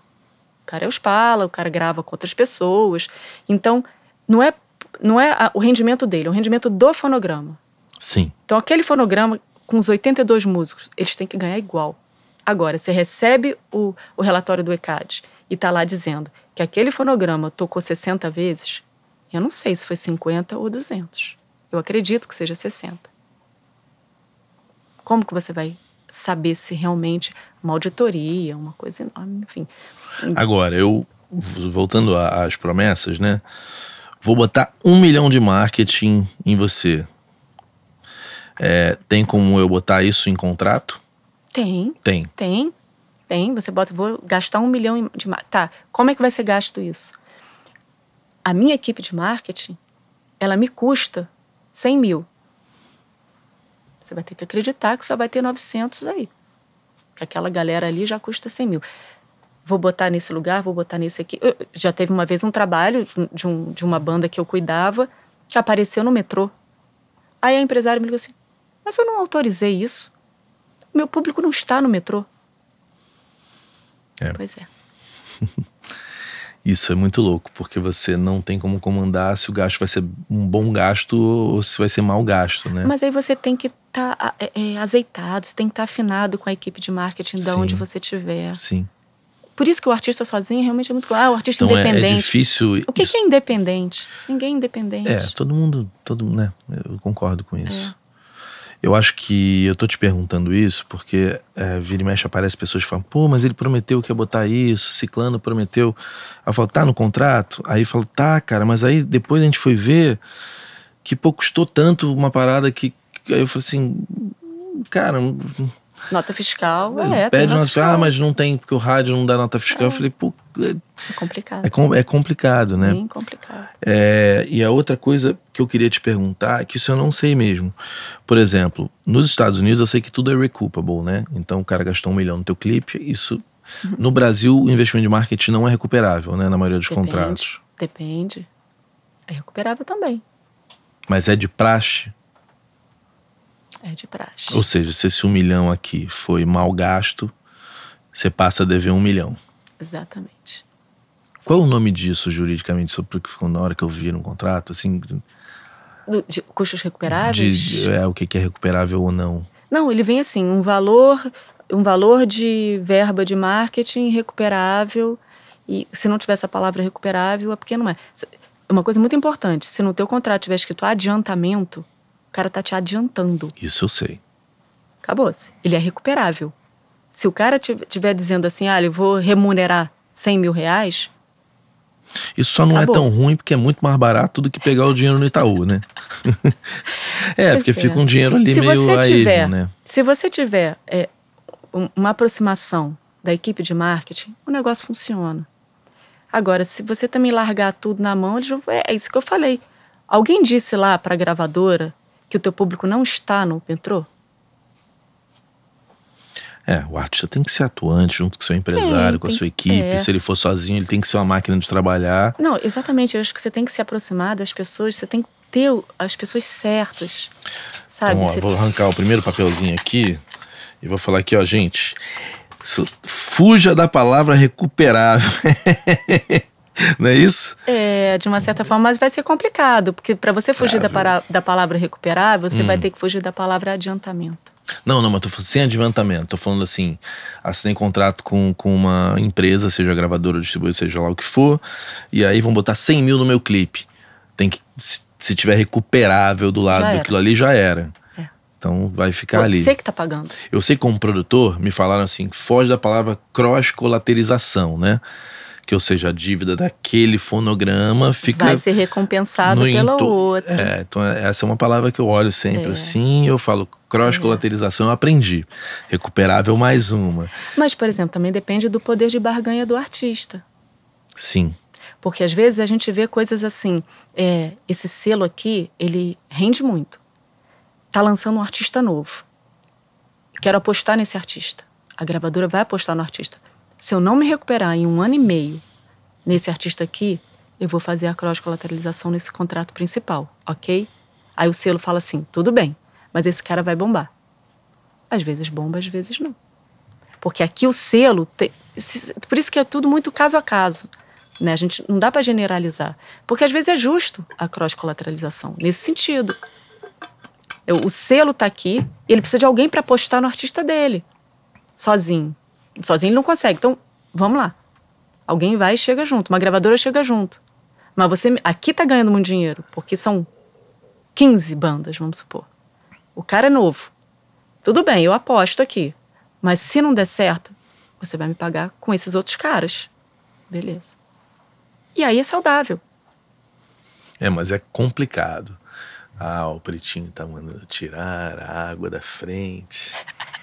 O cara é o Spala, o cara grava com outras pessoas. Então, não é, não é a, o rendimento dele, é o rendimento do fonograma. Sim. Então, aquele fonograma com os 82 músicos, eles têm que ganhar igual. Agora, você recebe o, o relatório do ECAD e está lá dizendo que aquele fonograma tocou 60 vezes, eu não sei se foi 50 ou 200. Eu acredito que seja 60. Como que você vai saber se realmente uma auditoria, uma coisa enorme, enfim. Agora, eu, voltando às promessas, né? Vou botar um milhão de marketing em você. É, tem como eu botar isso em contrato? Tem. Tem. Tem. Tem. Você bota, vou gastar um milhão de. Tá. Como é que vai ser gasto isso? A minha equipe de marketing, ela me custa 100 mil. Você vai ter que acreditar que só vai ter 900 aí. Que aquela galera ali já custa 100 mil vou botar nesse lugar, vou botar nesse aqui. Eu, já teve uma vez um trabalho de, um, de uma banda que eu cuidava que apareceu no metrô. Aí a empresária me ligou assim: Mas eu não autorizei isso. Meu público não está no metrô. É. Pois é. Isso é muito louco, porque você não tem como comandar se o gasto vai ser um bom gasto ou se vai ser mau gasto, né? Mas aí você tem que estar tá, é, é, é, azeitado, você tem que estar tá afinado com a equipe de marketing de sim, onde você estiver. Sim. Por isso que o artista sozinho realmente é muito claro. Ah, o artista então independente. É, é difícil. O que, que, é independente? Ninguém é independente. É, todo mundo, todo, né? Eu concordo com isso. É. Eu acho que eu tô te perguntando isso porque é, vira e mexe aparece pessoas que falam, pô, mas ele prometeu que ia botar isso, Ciclano prometeu. Aí eu falo, tá no contrato? Aí eu falo, tá, cara, mas aí depois a gente foi ver que pô, custou tanto uma parada que. Aí eu falo assim, cara, Nota fiscal, é. pede nota fiscal, mas não tem, porque o rádio não dá nota fiscal. É. Eu falei, pô. É, é complicado. É, com, é complicado, né? Bem complicado. É, e a outra coisa que eu queria te perguntar, é que isso eu não sei mesmo. Por exemplo, nos Estados Unidos eu sei que tudo é recuperable, né? Então o cara gastou um milhão no teu clipe, isso. No Brasil, o investimento de marketing não é recuperável, né? Na maioria dos depende, contratos. Depende. É recuperável também. Mas é de praxe é de praxe. Ou seja, se esse um milhão aqui foi mal gasto, você passa a dever um milhão. Exatamente. Qual é o nome disso juridicamente? Sobre na hora que eu vi no contrato, assim. De custos recuperáveis? De, é, o que é recuperável ou não. Não, ele vem assim, um valor, um valor de verba de marketing recuperável. E se não tiver essa palavra recuperável, é porque não é. Uma coisa muito importante, se no teu contrato tiver escrito adiantamento, cara tá te adiantando. Isso eu sei. Acabou-se. Ele é recuperável. Se o cara estiver dizendo assim, ah, eu vou remunerar 100 mil reais. Isso só acabou. não é tão ruim porque é muito mais barato do que pegar o dinheiro no Itaú, né? é, porque é. fica um dinheiro ali se meio aí, tiver, né? Se você tiver é, uma aproximação da equipe de marketing, o negócio funciona. Agora, se você também largar tudo na mão, é, é isso que eu falei. Alguém disse lá para a gravadora que o teu público não está no Pentrô? É, o artista tem que ser atuante junto com seu empresário, é, com a sua equipe. É. Se ele for sozinho, ele tem que ser uma máquina de trabalhar. Não, exatamente. Eu acho que você tem que se aproximar das pessoas, você tem que ter as pessoas certas, sabe? Então, ó, vou arrancar o primeiro papelzinho aqui e vou falar aqui, ó, gente. Fuja da palavra recuperável. Não é isso? É, de uma certa forma, mas vai ser complicado, porque para você fugir da, para, da, palavra recuperar, você hum. vai ter que fugir da palavra adiantamento. Não, não, mas tô falando sem adiantamento. Tô falando assim: assinei contrato com, com uma empresa, seja gravadora, distribuidora, seja lá o que for, e aí vão botar 100 mil no meu clipe. Tem que, se, se tiver recuperável do lado daquilo ali, já era. É. Então vai ficar Você ali. Você que tá pagando. Eu sei como produtor, me falaram assim: foge da palavra cross-colaterização, né? que ou seja, a dívida daquele fonograma fica. Vai ser recompensado pela into... outra. É, então é, essa é uma palavra que eu olho sempre é. assim, eu falo cross-colaterização, é. eu aprendi. Recuperável mais uma. Mas, por exemplo, também depende do poder de barganha do artista. Sim. Porque às vezes a gente vê coisas assim, é, esse selo aqui, ele rende muito. Tá lançando um artista novo. Quero apostar nesse artista. A gravadora vai apostar no artista se eu não me recuperar em um ano e meio nesse artista aqui, eu vou fazer a cross-colateralização nesse contrato principal, ok? Aí o selo fala assim: tudo bem, mas esse cara vai bombar. Às vezes bomba, às vezes não. Porque aqui o selo. Te, por isso que é tudo muito caso a caso. Né? A gente não dá para generalizar. Porque às vezes é justo a cross-colateralização, nesse sentido. Eu, o selo está aqui e ele precisa de alguém para apostar no artista dele, sozinho. Sozinho ele não consegue. Então, vamos lá. Alguém vai e chega junto. Uma gravadora chega junto. Mas você aqui tá ganhando muito dinheiro, porque são 15 bandas, vamos supor. O cara é novo. Tudo bem, eu aposto aqui. Mas se não der certo, você vai me pagar com esses outros caras. Beleza. E aí é saudável. É, mas é complicado. Ah, o Pretinho tá mandando tirar a água da frente.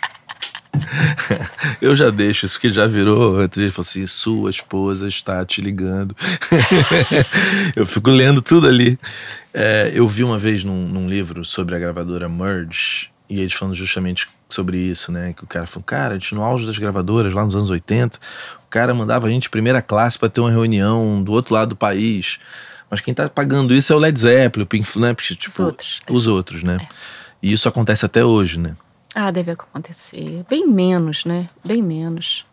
Eu já deixo isso, porque já virou. Ele falou assim: sua esposa está te ligando. eu fico lendo tudo ali. É, eu vi uma vez num, num, livro sobre a gravadora Merge, e eles falando justamente sobre isso, né? Que o cara falou: cara, a gente no auge das gravadoras, lá nos anos 80, o cara mandava a gente primeira classe para ter uma reunião do outro lado do país. Mas quem está pagando isso é o Led Zeppelin, o Pink Floyd, né, tipo, os outros, os outros né? É. E isso acontece até hoje, né? Ah, deve acontecer. Bem menos, né? Bem menos.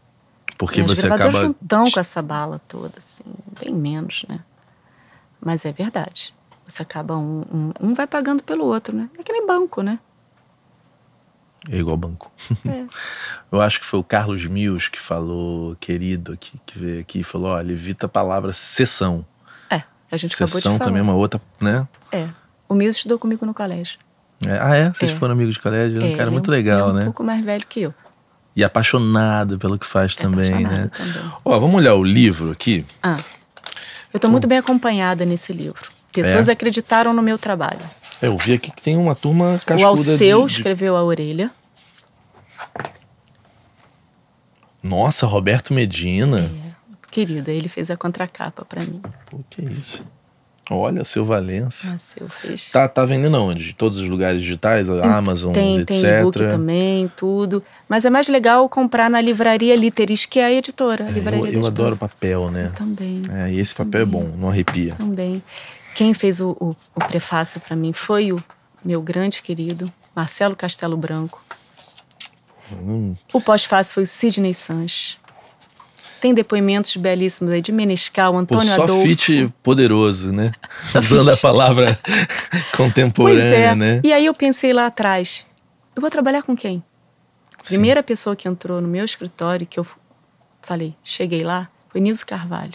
Porque Minhas você acaba. juntão com essa bala toda, assim. Bem menos, né? Mas é verdade. Você acaba um, um, um vai pagando pelo outro, né? É que nem banco, né? É igual banco. É. Eu acho que foi o Carlos Mills que falou, querido, aqui, que veio aqui e falou: olha, evita a palavra sessão. É, a gente sessão acabou de falar. Sessão também é uma outra, né? É. O Mills estudou comigo no colégio. É, ah, é? Vocês é. foram amigos de colégio? É, um é, cara é muito é legal, é um né? um pouco mais velho que eu. E apaixonado pelo que faz também, né? Também. Ó, vamos olhar o livro aqui. Ah, eu estou muito bem acompanhada nesse livro. Pessoas acreditaram no meu trabalho. eu vi aqui que tem uma turma cascuda. O Alceu de, de... escreveu a orelha. Nossa, Roberto Medina. É, querido, ele fez a contracapa para mim. Pô, que isso. Olha, o seu Valença. Ah, seu Tá, tá vendendo aonde? Todos os lugares digitais, a Amazon, tem, etc. Tem também, tudo. Mas é mais legal comprar na livraria Literis, que é a editora. A é, eu, eu editora. adoro papel, né? Eu também. É, e esse papel é também. é bom, não arrepia. Também. Quem fez o, o, o prefácio para mim foi o meu grande querido Marcelo Castelo Branco. Hum. O pós fácio foi o Sidney Sanches. Tem depoimentos belíssimos aí de Menescal, Antônio Pô, só Adolfo. Fit poderoso, né? Só Usando fit. a palavra contemporânea, é. né? E aí eu pensei lá atrás, eu vou trabalhar com quem? Primeira Sim. pessoa que entrou no meu escritório que eu falei, cheguei lá, foi Nilson Carvalho.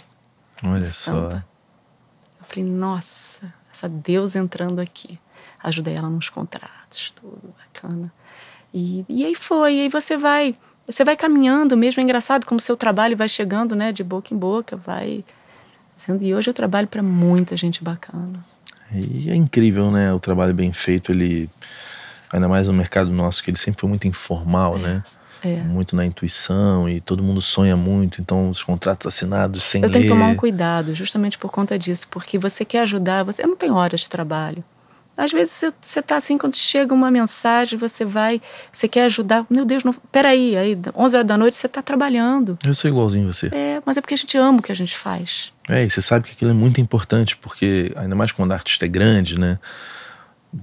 Olha só. Eu falei, nossa, essa deusa entrando aqui. Ajudei ela nos contratos, tudo bacana. E, e aí foi, e aí você vai você vai caminhando mesmo, é engraçado como seu trabalho vai chegando, né, de boca em boca, vai sendo. E hoje eu trabalho para muita gente bacana. E é incrível, né, o trabalho bem feito, ele ainda mais no mercado nosso que ele sempre foi muito informal, né? é. né? É. muito na intuição e todo mundo sonha muito, então os contratos assinados sem Eu tenho ler. que tomar um cuidado, justamente por conta disso, porque você quer ajudar, você eu não tem horas de trabalho. Às vezes você está assim, quando chega uma mensagem, você vai, você quer ajudar. Meu Deus, não, peraí, aí, 11 horas da noite você está trabalhando. Eu sou igualzinho você. É, mas é porque a gente ama o que a gente faz. É, e você sabe que aquilo é muito importante, porque ainda mais quando o artista é grande, né?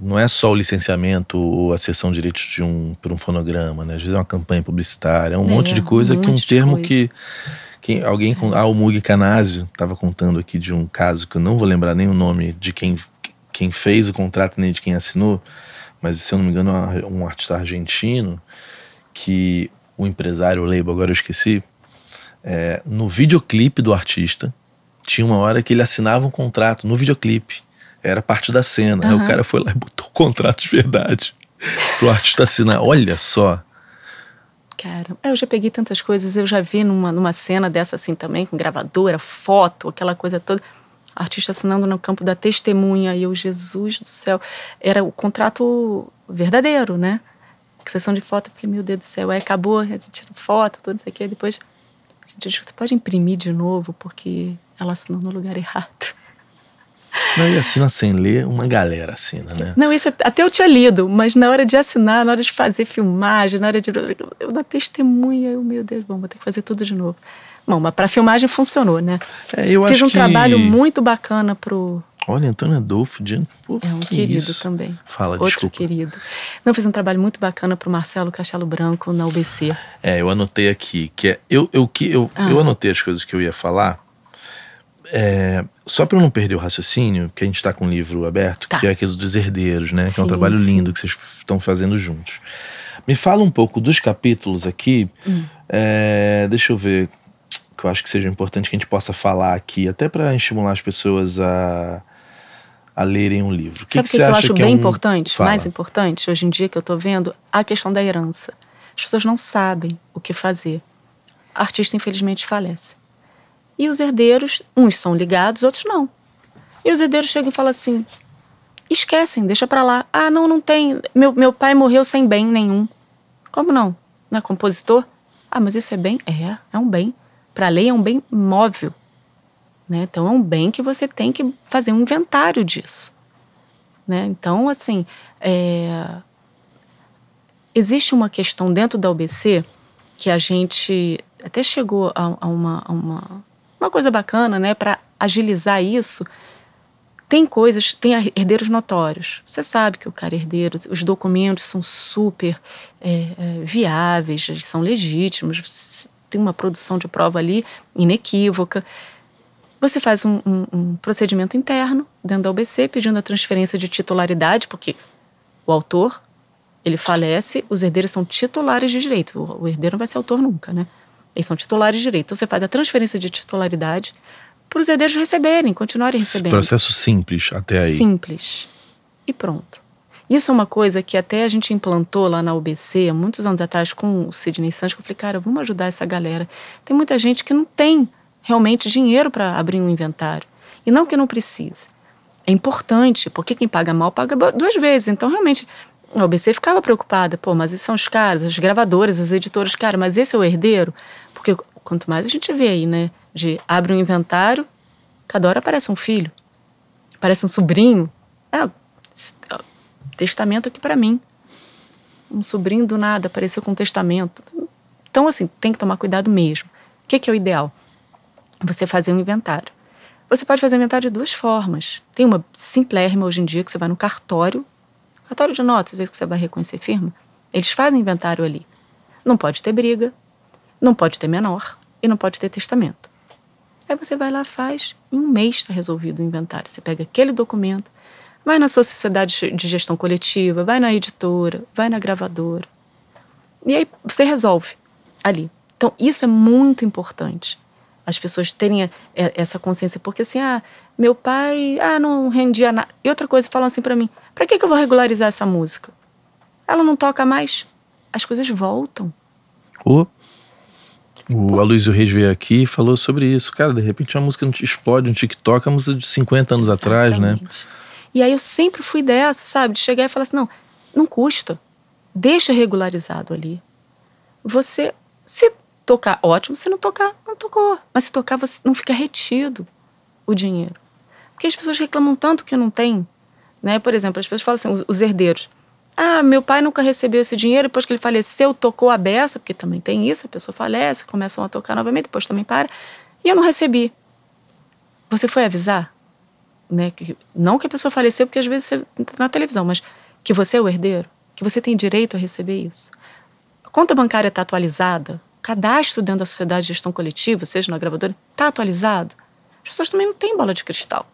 Não é só o licenciamento ou a sessão de direitos de um, para um fonograma, né? Às vezes é uma campanha publicitária, é um é, monte de coisa é um que um termo que que alguém com ah, o Canazio estava contando aqui de um caso que eu não vou lembrar nem o nome de quem quem fez o contrato nem de quem assinou, mas se eu não me engano, é um artista argentino que o empresário, o label, agora eu esqueci, é, no videoclipe do artista, tinha uma hora que ele assinava um contrato no videoclipe. Era parte da cena. Uhum. Aí o cara foi lá e botou o contrato de verdade pro artista assinar. Olha só. Cara, é, eu já peguei tantas coisas, eu já vi numa, numa cena dessa assim também, com gravadora, foto, aquela coisa toda artista assinando no campo da testemunha e o Jesus do céu, era o contrato verdadeiro, né? Sessão de foto, eu falei, meu Deus do céu, aí é, acabou, a gente tira foto, tudo isso aqui, depois a gente disse, você pode imprimir de novo, porque ela assinou no lugar errado. Não, e assina sem ler, uma galera assina, né? Não, isso é, até eu tinha lido, mas na hora de assinar, na hora de fazer filmagem, na hora de. Eu da testemunha, eu, meu Deus, bom, vou ter que fazer tudo de novo. Bom, mas para filmagem funcionou, né? É, eu Fiz acho um que... trabalho muito bacana pro. Olha, Antônio Adolfo, de... Pô, é um que querido isso? também. Fala, Outro desculpa. querido. Não, fiz um trabalho muito bacana pro Marcelo Castelo Branco na UBC. É, eu anotei aqui, que é, eu, eu, que, eu, ah. eu anotei as coisas que eu ia falar, é, só para não perder o raciocínio, que a gente está com um livro aberto, tá. que é aqueles dos herdeiros, né? Sim, que é um trabalho sim. lindo que vocês estão fazendo juntos. Me fala um pouco dos capítulos aqui. Hum. É, deixa eu ver que eu acho que seja importante que a gente possa falar aqui, até para estimular as pessoas a, a lerem um livro. Sabe o que, que, que, que, eu acho é bem é um... importante, Fala. mais importante hoje em dia que eu estou vendo? A questão da herança. As pessoas não sabem o que fazer. artista, infelizmente, falece. E os herdeiros, uns são ligados, outros não. E os herdeiros chegam e falam assim: esquecem, deixa para lá. Ah, não, não tem. Meu, meu pai morreu sem bem nenhum. Como não? Não é compositor? Ah, mas isso é bem? É, é um bem. Para a lei é um bem móvel. Né? Então é um bem que você tem que fazer um inventário disso. Né? Então, assim, é... existe uma questão dentro da OBC que a gente até chegou a, a uma, a uma, uma coisa bacana né? para agilizar isso, tem coisas, tem herdeiros notórios. Você sabe que o cara é herdeiro, os documentos são super é, é viáveis, são legítimos, tem uma produção de prova ali inequívoca. Você faz um, um, um procedimento interno dentro da UBC pedindo a transferência de titularidade, porque o autor ele falece, os herdeiros são titulares de direito. O, o herdeiro não vai ser autor nunca, né? Eles são titulares de direito. Então você faz a transferência de titularidade para os herdeiros receberem, continuarem recebendo. Processo simples até aí. Simples. E pronto. Isso é uma coisa que até a gente implantou lá na UBC, muitos anos atrás, com o Sidney Santos, que eu falei, cara, vamos ajudar essa galera. Tem muita gente que não tem realmente dinheiro para abrir um inventário. E não que não precise. É importante, porque quem paga mal paga duas vezes. Então, realmente, a OBC ficava preocupada, pô, mas esses são os caras, as gravadoras, as editoras, cara, mas esse é o herdeiro? Porque quanto mais a gente vê aí, né, de abre um inventário, cada hora aparece um filho, aparece um sobrinho. É, Testamento aqui para mim. Um sobrinho do nada apareceu com um testamento. Então, assim, tem que tomar cuidado mesmo. O que, que é o ideal? Você fazer um inventário. Você pode fazer um inventário de duas formas. Tem uma simplérrima hoje em dia, que você vai no cartório, cartório de notas, esse que você vai reconhecer firma. Eles fazem inventário ali. Não pode ter briga, não pode ter menor e não pode ter testamento. Aí você vai lá, faz, em um mês está resolvido o inventário. Você pega aquele documento, Vai na sua sociedade de gestão coletiva, vai na editora, vai na gravadora. E aí você resolve ali. Então, isso é muito importante. As pessoas terem é, essa consciência, porque assim, ah, meu pai, ah, não rendia nada. E outra coisa, falam assim para mim: para que, que eu vou regularizar essa música? Ela não toca mais. As coisas voltam. O, o Aloysio Reis veio aqui e falou sobre isso. Cara, de repente a música não explode um TikTok, a música de 50 anos Exatamente. atrás, né? E aí eu sempre fui dessa, sabe? De chegar e falar assim: não, não custa. Deixa regularizado ali. Você, se tocar, ótimo. Se não tocar, não tocou. Mas se tocar, você não fica retido o dinheiro. Porque as pessoas reclamam tanto que não tem. Né? Por exemplo, as pessoas falam assim: os herdeiros. Ah, meu pai nunca recebeu esse dinheiro, depois que ele faleceu, tocou a beça, porque também tem isso, a pessoa falece, começam a tocar novamente, depois também para. E eu não recebi. Você foi avisar? né? Que, não que a pessoa faleceu, porque às vezes você na televisão, mas que você é o herdeiro, que você tem direito a receber isso. A conta bancária está atualizada, o cadastro dentro da sociedade de gestão coletiva, seja na gravadora, está atualizado. As pessoas também não têm bola de cristal,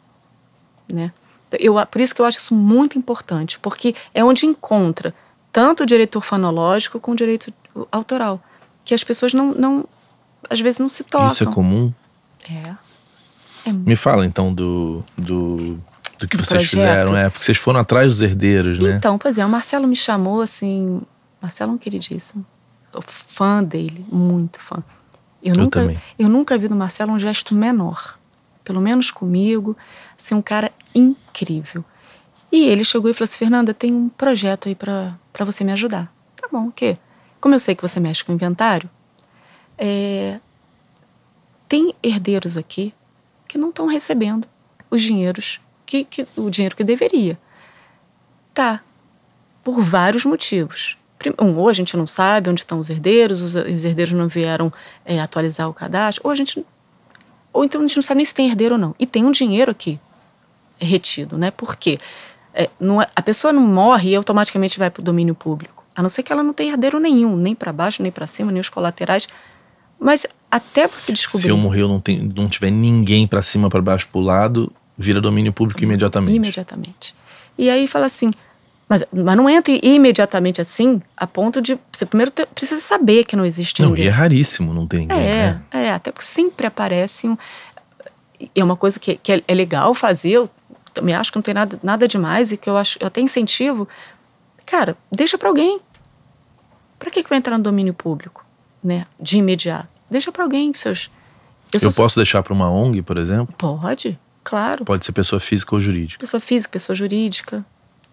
né? Eu, por isso que eu acho isso muito importante, porque é onde encontra tanto o direito orfanológico com o direito autoral, que as pessoas não, não às vezes não se tocam. Isso é comum? É. É me fala então do, do, do que do vocês projeto. fizeram, é, porque vocês foram atrás dos herdeiros, né? Então, pois é, o Marcelo me chamou assim. Marcelo é um queridíssimo. Fã dele, muito fã. Eu, eu nunca, também. eu nunca vi do Marcelo um gesto menor, pelo menos comigo, ser assim, um cara incrível. E ele chegou e falou assim: Fernanda, tem um projeto aí para você me ajudar. Tá bom, o quê? Como eu sei que você mexe com inventário, é, tem herdeiros aqui que não estão recebendo os dinheiros que, que, o dinheiro que deveria. Tá. Por vários motivos. Um, ou a gente não sabe onde estão os herdeiros, os, os herdeiros não vieram é, atualizar o cadastro, ou a gente. Ou então a gente não sabe nem se tem herdeiro ou não. E tem um dinheiro aqui retido, né? Por quê? É, não, é, a pessoa não morre e automaticamente vai para o domínio público. A não ser que ela não tenha herdeiro nenhum, nem para baixo, nem para cima, nem os colaterais. Mas até você descobrir. Se eu morrer, eu não, tem, não tiver ninguém para cima, para baixo, para o lado, vira domínio público imediatamente. Imediatamente. E aí fala assim, mas, mas não entre imediatamente assim, a ponto de você primeiro ter, precisa saber que não existe não, ninguém. Não, e é raríssimo não ter ninguém. É, né? é até porque sempre aparece um. É uma coisa que, que é, é, legal fazer, eu também acho que não tem nada, nada demais e que eu, acho, eu até incentivo. Cara, deixa para alguém. Para que, que vai entrar no domínio público, né, de imediato? Deixa para alguém seus. Eu, eu posso só... deixar para uma ONG, por exemplo? Pode, claro. Pode ser pessoa física ou jurídica. Pessoa física, pessoa jurídica.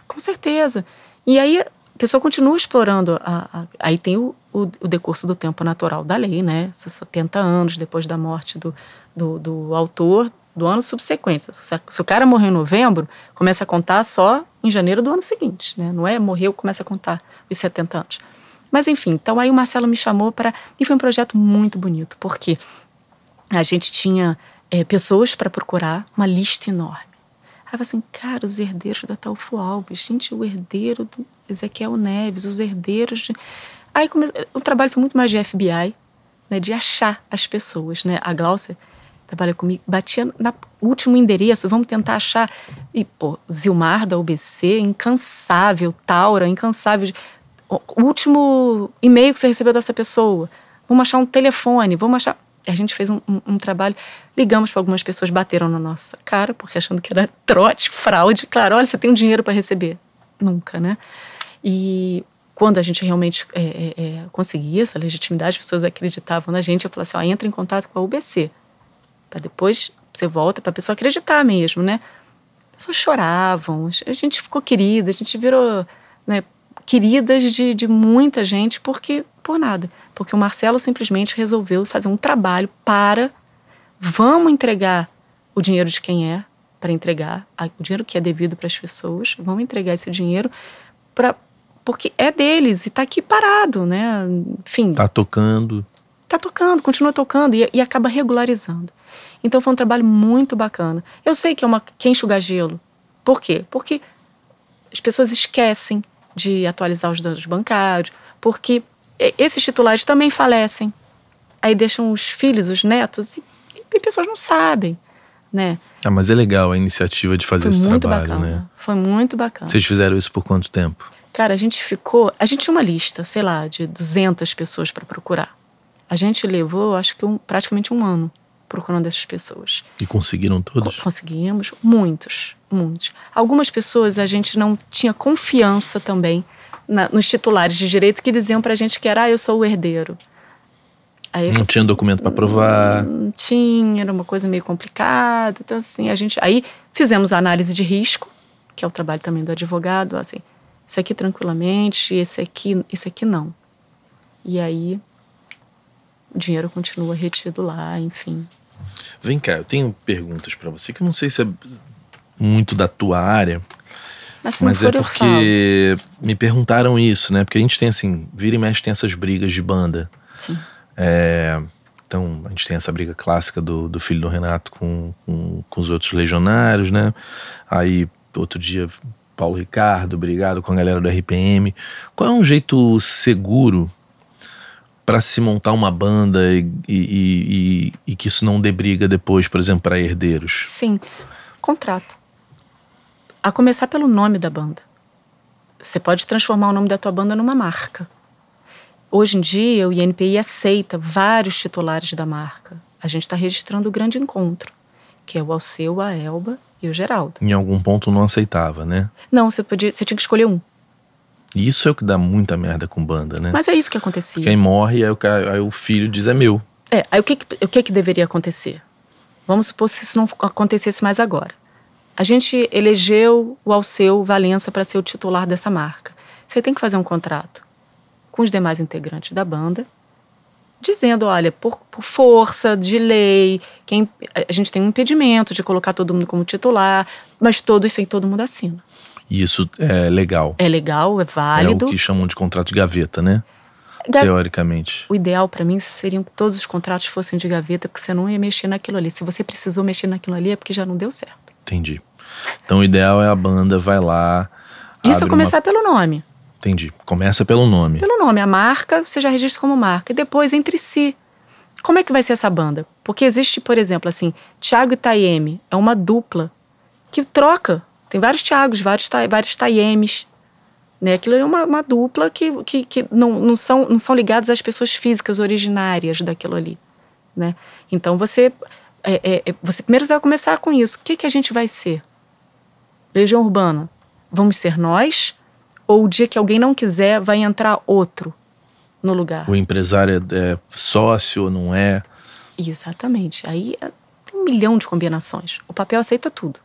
Com certeza. E aí a pessoa continua explorando. A, a, aí tem o, o, o, decurso do tempo natural da lei, né? 70 anos depois da morte do, do, do autor, do ano subsequente. Se, se, o cara morreu em novembro, começa a contar só em janeiro do ano seguinte, né? Não é morreu, começa a contar os 70 anos. Mas enfim, então aí o Marcelo me chamou para. E foi um projeto muito bonito, porque a gente tinha é, pessoas para procurar, uma lista enorme. Aí assim, cara, os herdeiros da Talfo Alves, gente, o herdeiro do Ezequiel Neves, os herdeiros de. Aí come... o trabalho foi muito mais de FBI, né, de achar as pessoas, né? A Glaucia trabalha comigo, batia no último endereço, vamos tentar achar. E, pô, Zilmar da UBC, incansável, Taura, incansável o último e-mail que você recebeu dessa pessoa, vamos achar um telefone, vamos achar. A gente fez um, um, um trabalho, ligamos para algumas pessoas, bateram na nossa cara, porque achando que era trote, fraude. Claro, olha, você tem um dinheiro para receber. Nunca, né? E quando a gente realmente é, é, é, conseguia essa legitimidade, as pessoas acreditavam na gente. Eu falava assim: ó, entra em contato com a UBC, para depois você volta para a pessoa acreditar mesmo, né? As pessoas choravam, a gente ficou querida, a gente virou né, queridas de, de muita gente, porque por nada. Porque o Marcelo simplesmente resolveu fazer um trabalho para vamos entregar o dinheiro de quem é, para entregar o dinheiro que é devido para as pessoas, vamos entregar esse dinheiro para porque é deles e está aqui parado, né? Enfim. Está tocando. Está tocando, continua tocando e, e, acaba regularizando. Então foi um trabalho muito bacana. Eu sei que é uma quem é enxugar gelo. Por quê? Porque as pessoas esquecem de atualizar os dados bancários, porque esses titulares também falecem. Aí deixam os filhos, os netos, e, e pessoas não sabem, né? Ah, mas é legal a iniciativa de fazer Foi esse trabalho, bacana. né? Foi muito bacana. Vocês fizeram isso por quanto tempo? Cara, a gente ficou. A gente tinha uma lista, sei lá, de 200 pessoas para procurar. A gente levou, acho que um, praticamente um ano procurando essas pessoas. E conseguiram todos? Conseguimos, muitos, muitos. Algumas pessoas a gente não tinha confiança também na, nos titulares de direito que diziam pra gente que era, ah, eu sou o herdeiro. Aí, não tinha documento para provar. Não hum, tinha, era uma coisa meio complicada. Então, assim, a gente. Aí fizemos a análise de risco, que é o trabalho também do advogado, assim, esse aqui tranquilamente, esse aqui, esse aqui não. E aí o dinheiro continua retido lá, enfim. Vem cá, eu tenho perguntas para você que eu não sei se é muito da tua área. Mas, mas é porque me perguntaram isso, né? Porque a gente tem assim, vira e mexe tem essas brigas de banda. Sim. É, então, a gente tem essa briga clássica do, do filho do Renato com, com, com os outros legionários, né? Aí, outro dia, Paulo Ricardo brigado com a galera do RPM. Qual é um jeito seguro para se montar uma banda e, e, e, e, que isso não debriga depois, por exemplo, para herdeiros? Sim, contrato. A começar pelo nome da banda. Você pode transformar o nome da tua banda numa marca. Hoje em dia, o INPI aceita vários titulares da marca. A gente está registrando o grande encontro, que é o Alceu, a Elba e o Geraldo. Em algum ponto não aceitava, né? Não, você, podia, você tinha que escolher um. E isso é o que dá muita merda com banda, né? Mas é isso que acontecia. Quem morre, aí o, aí o filho diz é meu. É, aí o que, o que, que deveria acontecer? Vamos supor se isso não acontecesse mais agora. A gente elegeu o Alceu Valença para ser o titular dessa marca. Você tem que fazer um contrato com os demais integrantes da banda, dizendo, olha, por, por força de lei, quem, a gente tem um impedimento de colocar todo mundo como titular, mas todos sem todo mundo assina. E isso é legal. É legal, é válido. É o que chamam de contrato de gaveta, né? Teoricamente. O ideal para mim seria que todos os contratos fossem de gaveta, porque você não ia mexer naquilo ali. Se você precisou mexer naquilo ali, é porque já não deu certo. Entendi. Então o ideal é a banda vai lá. Isso é começar uma... pelo nome. Entendi. Começa pelo nome. Pelo nome. A marca você já registra como marca. E depois, entre si. Como é que vai ser essa banda? Porque existe, por exemplo, assim, Tiago e Taeme é uma dupla que troca tem vários Tiagos, vários, vários Taiemes. Né? Aquilo é uma, uma dupla que, que, que não, não, são, não são ligados às pessoas físicas originárias daquilo ali. Né? Então você, é, é, é, você primeiro vai começar com isso. O que, que a gente vai ser? Legião Urbana. Vamos ser nós? Ou o dia que alguém não quiser, vai entrar outro no lugar? O empresário é, é sócio, não é? Exatamente. Aí é, tem um milhão de combinações. O papel aceita tudo.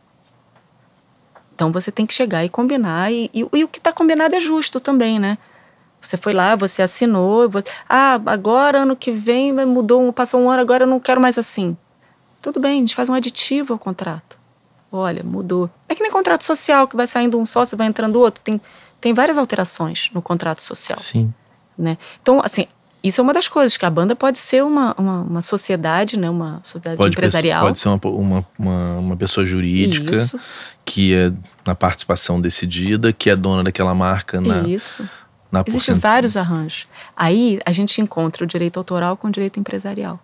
Então você tem que chegar e combinar, e, e, e o que está combinado é justo também, né? Você foi lá, você assinou, você, ah, agora ano que vem mudou, passou um ano, agora eu não quero mais assim. Tudo bem, a gente faz um aditivo ao contrato. Olha, mudou. É que nem contrato social, que vai saindo um sócio, vai entrando outro. Tem, tem várias alterações no contrato social. Sim. Né? Então, assim, isso é uma das coisas, que a banda pode ser uma, uma, uma sociedade, né? Uma sociedade pode empresarial. Pode ser uma, uma, uma, uma pessoa jurídica isso. que é na participação decidida, que é dona daquela marca na. Isso. Na Existem porcent... vários arranjos. Aí a gente encontra o direito autoral com o direito empresarial.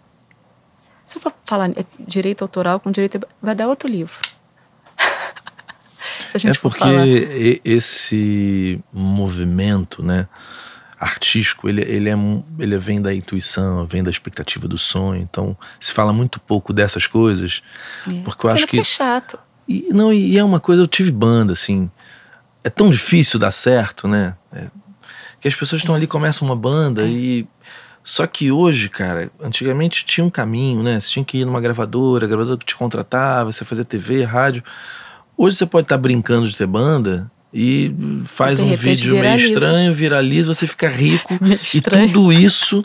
Se eu for falar é, direito autoral com direito. Vai dar outro livro. Se a gente é porque falar... esse movimento, né? artístico, ele, ele, é, ele é, vem da intuição, vem da expectativa do sonho. Então, se fala muito pouco dessas coisas, é, porque eu acho que. É chato. E, não, e é uma coisa, eu tive banda, assim. É tão difícil dar certo, né? É, que as pessoas estão ali, é. começam uma banda é. e. Só que hoje, cara, antigamente tinha um caminho, né? Você tinha que ir numa gravadora, a gravadora que te contratava, você fazia TV, rádio. Hoje você pode estar tá brincando de ter banda e faz um vídeo viraliza. meio estranho, viraliza, você fica rico e tudo isso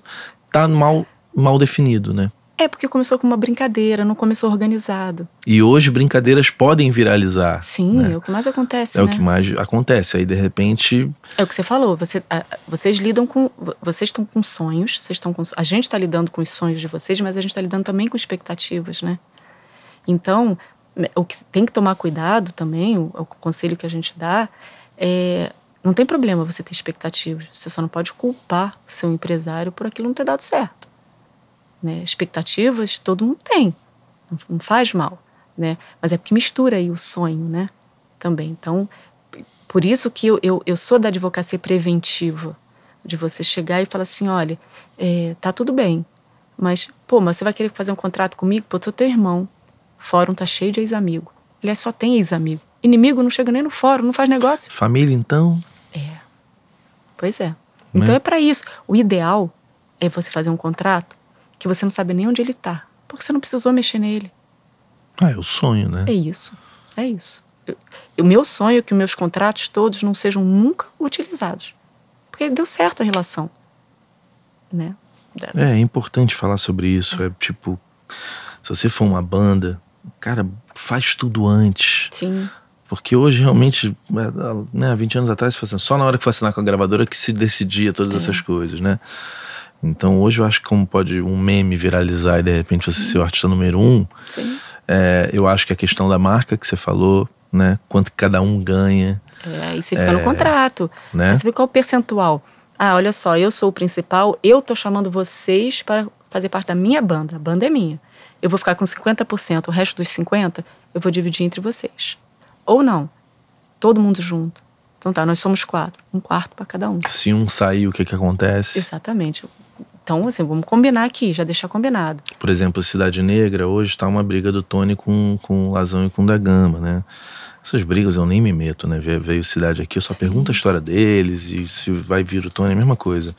tá mal, mal definido, né? É porque começou com uma brincadeira, não começou organizado. E hoje brincadeiras podem viralizar. Sim, né? é o que mais acontece. É né? o que mais acontece. Aí de repente. É o que você falou. Você, vocês lidam com, vocês estão com sonhos. Vocês estão com, a gente está lidando com os sonhos de vocês, mas a gente está lidando também com expectativas, né? Então né, o que tem que tomar cuidado também, o, o conselho que a gente dá, é não tem problema você ter expectativas, você só não pode culpar o seu empresário por aquilo não ter dado certo. Né? Expectativas todo mundo tem, não faz mal, né? Mas é porque mistura aí o sonho, né? Também. Então, por isso que eu, eu, eu sou da advocacia preventiva, de você chegar e falar assim, olha, é, tá tudo bem, mas, pô, mas você vai querer fazer um contrato comigo? Pô, eu sou teu irmão, fórum tá cheio de ex-amigo. Aliás, só tem ex-amigo. Inimigo não chega nem no fórum, não faz negócio. Família, então? É. Pois é. Não né? então é, é para isso. O ideal é você fazer um contrato que você não sabe nem onde ele tá, porque você não precisou mexer nele. Ah, é o sonho, né? É isso. É isso. o meu sonho é que os meus contratos todos não sejam nunca utilizados. Porque deu certo a relação. Né? É, é importante falar sobre isso. É, é tipo, se você for uma banda cara, faz tudo antes. Sim. Porque hoje realmente, é, né, 20 anos atrás, assim, só na hora que foi assinar com a gravadora que se decidia todas é. essas coisas, né? Então hoje eu acho que como pode um meme viralizar e de repente Sim. você ser o artista número um, é, eu acho que a questão da marca que você falou, né? Quanto cada um ganha. É, aí você fica é, no contrato. Né? você vê qual o percentual. Ah, olha só, eu sou o principal, eu tô chamando vocês para fazer parte da minha banda. A banda é minha eu vou ficar com 50%, o resto dos 50% eu vou dividir entre vocês. Ou não, todo mundo junto. Então tá, nós somos quatro, um quarto para cada um. Se um sair, o que que acontece? Exatamente. Então, assim, vamos combinar aqui, já deixar combinado. Por exemplo, Cidade Negra, hoje está uma briga do Tony com, com o Lazão e com o da Gama, né? Essas brigas eu nem me meto, né? Veio Cidade aqui, eu só Sim. pergunto a história deles e se vai vir o Tony, é a mesma coisa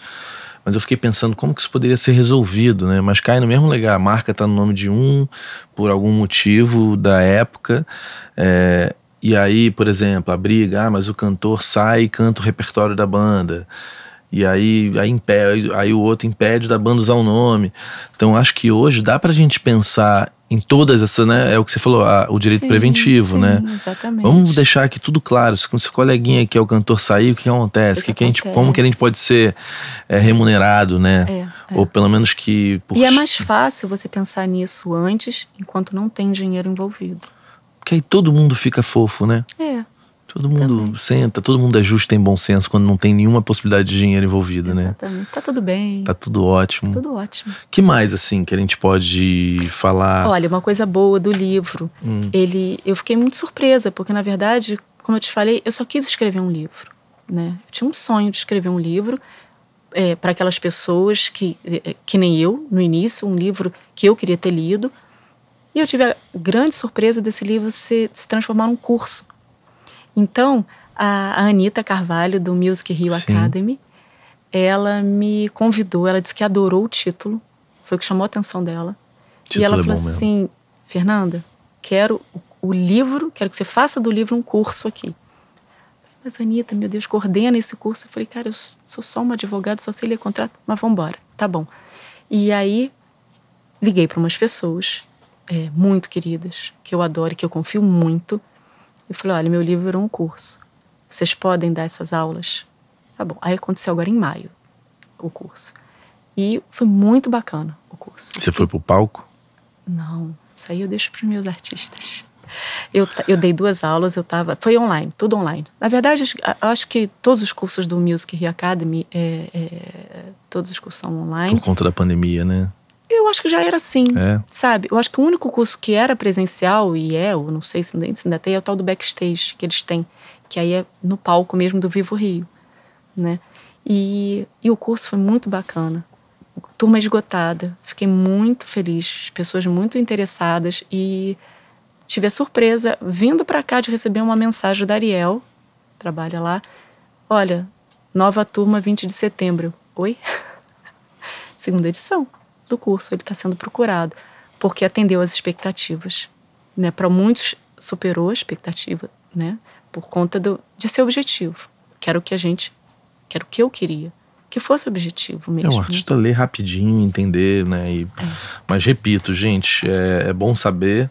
mas eu fiquei pensando como que isso poderia ser resolvido, né? Mas cai no mesmo lugar, a marca está no nome de um, por algum motivo da época, é, e aí, por exemplo, a briga, ah, mas o cantor sai e canta o repertório da banda. E aí, aí, impede, aí o outro impede da banda usar o nome. Então acho que hoje dá para a gente pensar em todas essas, né? É o que você falou, a, o direito sim, preventivo, né? sim, né? Exatamente. Vamos deixar aqui tudo claro. Se esse coleguinha que é o cantor sair, o que acontece? O que, que acontece? A gente, como que a gente pode ser é, remunerado, né? É, é. Ou pelo menos que. Por... E é mais fácil você pensar nisso antes, enquanto não tem dinheiro envolvido. Porque aí todo mundo fica fofo, né? É. Todo mundo também. senta, todo mundo é justo, tem bom senso quando não tem nenhuma possibilidade de dinheiro envolvida, Exatamente. né? Exatamente. Tá tudo bem. Tá tudo ótimo. Tá tudo ótimo. Que mais assim que a gente pode falar? Olha, uma coisa boa do livro. Hum. Ele, eu fiquei muito surpresa porque na verdade, como eu te falei, eu só quis escrever um livro, né? Eu tinha um sonho de escrever um livro. É, para aquelas pessoas que, é, é, que nem eu, no início, um livro que eu queria ter lido. E eu tive a grande surpresa desse livro se, se transformar num curso então, a, Anitta Carvalho, do Music Rio Sim. Academy, ela me convidou, ela disse que adorou o título, foi o que chamou a atenção dela. Título e ela é falou assim: mesmo. Fernanda, quero o livro, quero que você faça do livro um curso aqui. Mas Anitta, meu Deus, coordena esse curso. Eu falei, cara, eu sou só uma advogada, só sei ler contrato, mas vamos embora, tá bom. E aí liguei para umas pessoas é, muito queridas, que eu adoro e que eu confio muito, eu falei: olha, meu livro virou um curso. Vocês podem dar essas aulas? Tá bom. Aí aconteceu agora em maio o curso. E foi muito bacana o curso. Você e... foi pro palco? Não, isso aí eu deixo para meus artistas. Eu, eu dei duas aulas, eu tava. Foi online, tudo online. Na verdade, eu acho que todos os cursos do Music Re Academy, é, é, todos os cursos são online. Por conta da pandemia, né? eu acho que já era assim, é. sabe? Eu acho que o único curso que era presencial, e é, eu não sei se ainda tem, é o tal do backstage que eles têm, que aí é no palco mesmo do Vivo Rio, né? E, e o curso foi muito bacana. Turma esgotada, fiquei muito feliz, pessoas muito interessadas e tive a surpresa, vindo para cá, de receber uma mensagem da Ariel, trabalha lá, olha, nova turma 20 de setembro. Oi? Segunda edição do curso, ele está sendo procurado, porque atendeu as expectativas. Né? Para muitos, superou a expectativa, né? por conta do, de seu objetivo, que era o que a gente, que era o que eu queria que fosse objetivo é mesmo. É, o artista então. ler rapidinho, entender, né? E, é. Mas repito, gente, é, é bom saber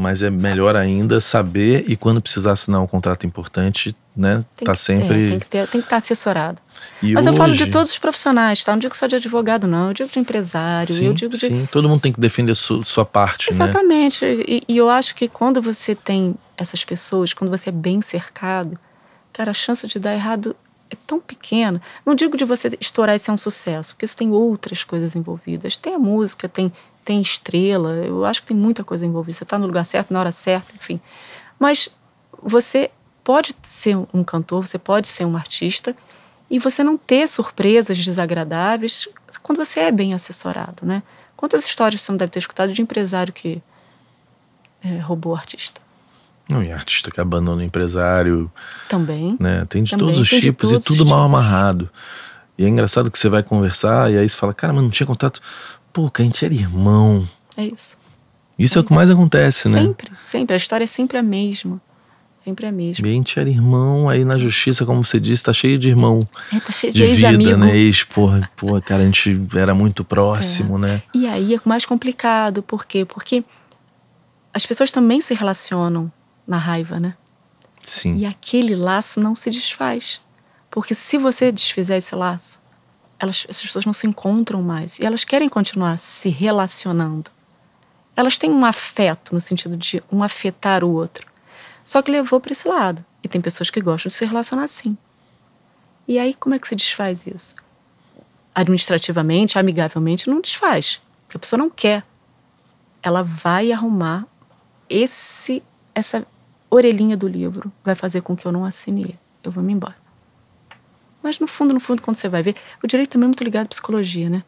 mas é melhor ainda saber e quando precisar assinar um contrato importante, né? Tem tá que, é, sempre. É, tem que ter, tem que estar tá assessorado. E mas hoje... eu falo de todos os profissionais, tá? Não digo só de advogado, não. Eu digo de empresário, sim, eu digo de. Sim, todo mundo tem que defender su, sua parte, Exatamente. né? Exatamente. E, eu acho que quando você tem essas pessoas, quando você é bem cercado, cara, a chance de dar errado é tão pequena. Não digo de você estourar e ser um sucesso, porque isso tem outras coisas envolvidas. Tem a música, tem tem estrela, eu acho que tem muita coisa envolvida. Você está no lugar certo, na hora certa, enfim. Mas você pode ser um cantor, você pode ser um artista e você não ter surpresas desagradáveis quando você é bem assessorado, né? Quantas histórias você não deve ter escutado de empresário que é, roubou o artista? Não, e artista que abandona o empresário. Também. Né? Tem de Também. todos os tipos e tudo mal amarrado. E é engraçado que você vai conversar e aí você fala, cara, mas não tinha contato. Pô, que a gente era irmão. É isso. Isso é, é o que mais acontece, né? Sempre, sempre. A história é sempre a mesma. Sempre a mesma. E a gente era irmão, aí na justiça, como você disse, tá cheio de irmão. É, tá cheio de, de ex vida, né? Ex, porra, porra, cara, a gente era muito próximo, é. né? E aí é mais complicado, por quê? Porque as pessoas também se relacionam na raiva, né? Sim. E aquele laço não se desfaz. Porque se você desfizer esse laço, elas, essas pessoas não se encontram mais e elas querem continuar se relacionando. Elas têm um afeto no sentido de um afetar o outro. Só que levou para esse lado. E tem pessoas que gostam de se relacionar assim. E aí como é que se desfaz isso? Administrativamente, amigavelmente, não desfaz. Porque a pessoa não quer. Ela vai arrumar esse essa orelhinha do livro, vai fazer com que eu não assine. Eu vou me embora. Mas no fundo, no fundo, quando você vai ver, o direito também é muito ligado à psicologia, né?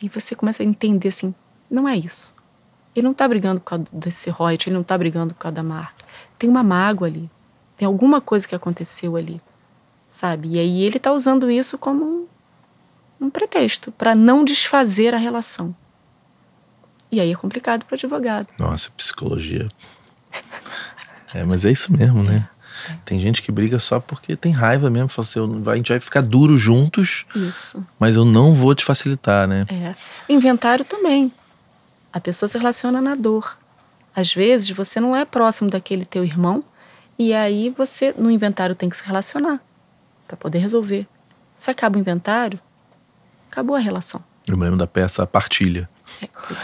E você começa a entender assim, não é isso. Ele não está brigando por causa desse Reut, ele não está brigando por causa da marca. Tem uma mágoa ali. Tem alguma coisa que aconteceu ali. Sabe? E aí ele está usando isso como um, um pretexto para não desfazer a relação. E aí é complicado para advogado. Nossa, psicologia. É, mas é isso mesmo, né? Tem gente que briga só porque tem raiva mesmo. Fala assim, a gente vai ficar duro juntos, Isso. mas eu não vou te facilitar, né? É. Inventário também. A pessoa se relaciona na dor. Às vezes você não é próximo daquele teu irmão e aí você no inventário tem que se relacionar para poder resolver. Se acaba o inventário, acabou a relação. Eu me lembro da peça Partilha. É, pois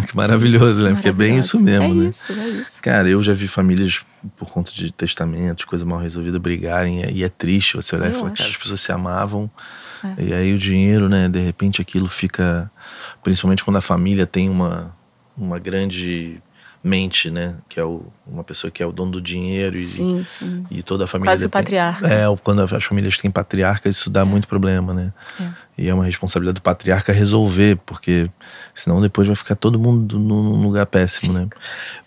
é. que maravilhoso, né? Porque é bem isso mesmo, é né? Isso, é isso. Cara, eu já vi famílias por conta de testamentos, coisa mal resolvida, brigarem. E é, é triste você olhar eu e falar, acho. cara, as pessoas se amavam. É. E aí o dinheiro, né? De repente aquilo fica. Principalmente quando a família tem uma, uma grande mente, né? Que é o, uma pessoa que é o dono do dinheiro e, sim, sim. e toda a família. Quase o patriarca. É, quando as famílias têm patriarcas isso dá é. muito problema, né? É. E é uma responsabilidade do patriarca resolver, porque senão depois vai ficar todo mundo num lugar péssimo, né?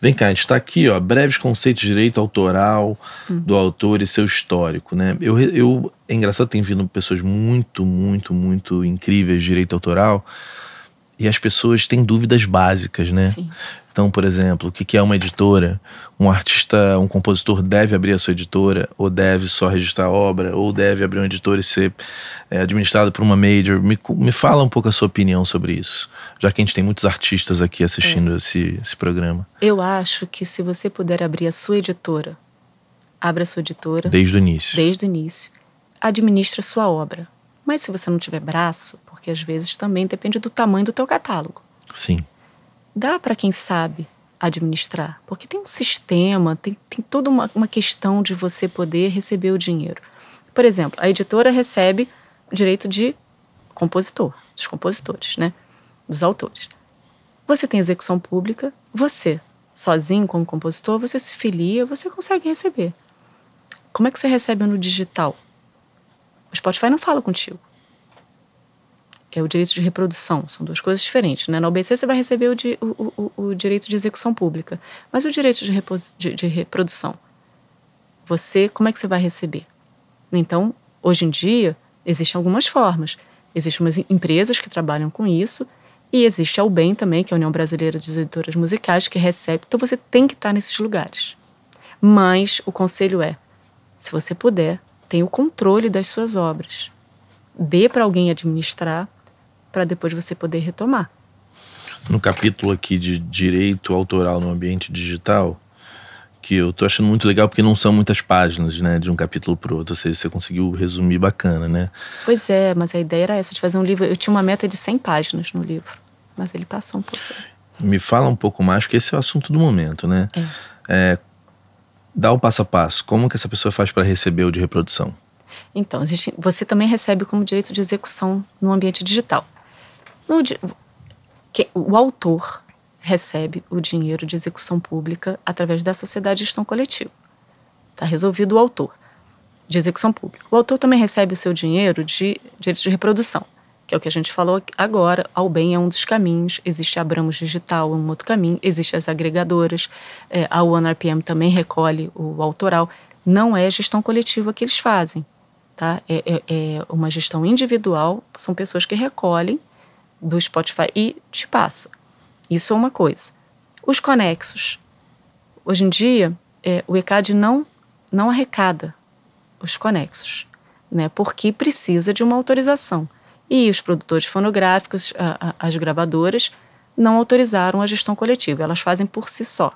Vem cá, a gente está aqui, ó, breves conceitos de direito autoral hum. do autor e seu histórico, né? Eu, eu, é engraçado, tem vindo pessoas muito, muito, muito incríveis de direito autoral e as pessoas têm dúvidas básicas, né? Sim. Então, por exemplo, o que é uma editora? Um artista, um compositor deve abrir a sua editora, ou deve só registrar obra, ou deve abrir uma editora e ser é, administrado por uma major. Me, me fala um pouco a sua opinião sobre isso, já que a gente tem muitos artistas aqui assistindo é. esse, esse programa. Eu acho que se você puder abrir a sua editora, abra a sua editora. Desde o início. Desde o início. Administra a sua obra. Mas se você não tiver braço, porque às vezes também depende do tamanho do teu catálogo. Sim dá para quem sabe administrar, porque tem um sistema, tem, tem toda uma, uma questão de você poder receber o dinheiro. Por exemplo, a editora recebe direito de compositor, dos compositores, né? Dos autores. Você tem execução pública, você, sozinho como compositor, você se filia, você consegue receber. Como é que você recebe no digital? O Spotify não fala contigo é o direito de reprodução. São duas coisas diferentes. Né? Na OBC você vai receber o, o, o, o direito de execução pública, mas o direito de, repos, de, de, reprodução, você, como é que você vai receber? Então, hoje em dia, existem algumas formas. Existem umas empresas que trabalham com isso e existe a UBEM também, que é a União Brasileira de Editoras Musicais, que recebe. Então, você tem que estar nesses lugares. Mas o conselho é, se você puder, tenha o controle das suas obras. Dê para alguém administrar, para depois você poder retomar. No capítulo aqui de direito autoral no ambiente digital, que eu tô achando muito legal porque não são muitas páginas, né, de um capítulo para outro, ou seja, você conseguiu resumir bacana, né? Pois é, mas a ideia era essa de fazer um livro, eu tinha uma meta de 100 páginas no livro, mas ele passou um pouco. Me fala um pouco mais, porque esse é o assunto do momento, né? É. é dá o passo a passo, como que essa pessoa faz para receber o de reprodução? Então, existe, você também recebe como direito de execução no ambiente digital. No, o autor recebe o dinheiro de execução pública através da sociedade de gestão coletiva. Está resolvido o autor de execução pública. O autor também recebe o seu dinheiro de direitos de reprodução, que é o que a gente falou agora. Ao bem é um dos caminhos, existe a Abramos Digital, é um outro caminho, existem as agregadoras, é, a OneRPM também recolhe o autoral. Não é gestão coletiva que eles fazem, tá? É, é, é uma gestão individual, são pessoas que recolhem do Spotify e te passa. Isso é uma coisa. Os conexos. Hoje em dia, é, o ECAD não, não arrecada os conexos, né, porque precisa de uma autorização. E os produtores fonográficos, a, a, as gravadoras, não autorizaram a gestão coletiva, elas fazem por si só.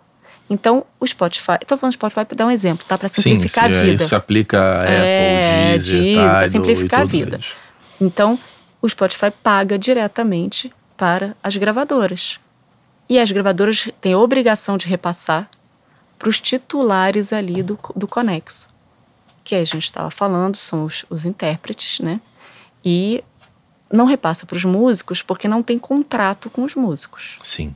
Então, o Spotify, estou falando do Spotify para dar um exemplo, tá? Para simplificar sim, a é, vida. Isso se aplica a Apple, é, Deezer, Tidal, para simplificar a vida. Eles. Então, o Spotify paga diretamente para as gravadoras. E as gravadoras têm a obrigação de repassar para os titulares ali do, do Conexo. Que a gente estava falando, são os, os intérpretes, né? E não repassa para os músicos porque não tem contrato com os músicos. Sim.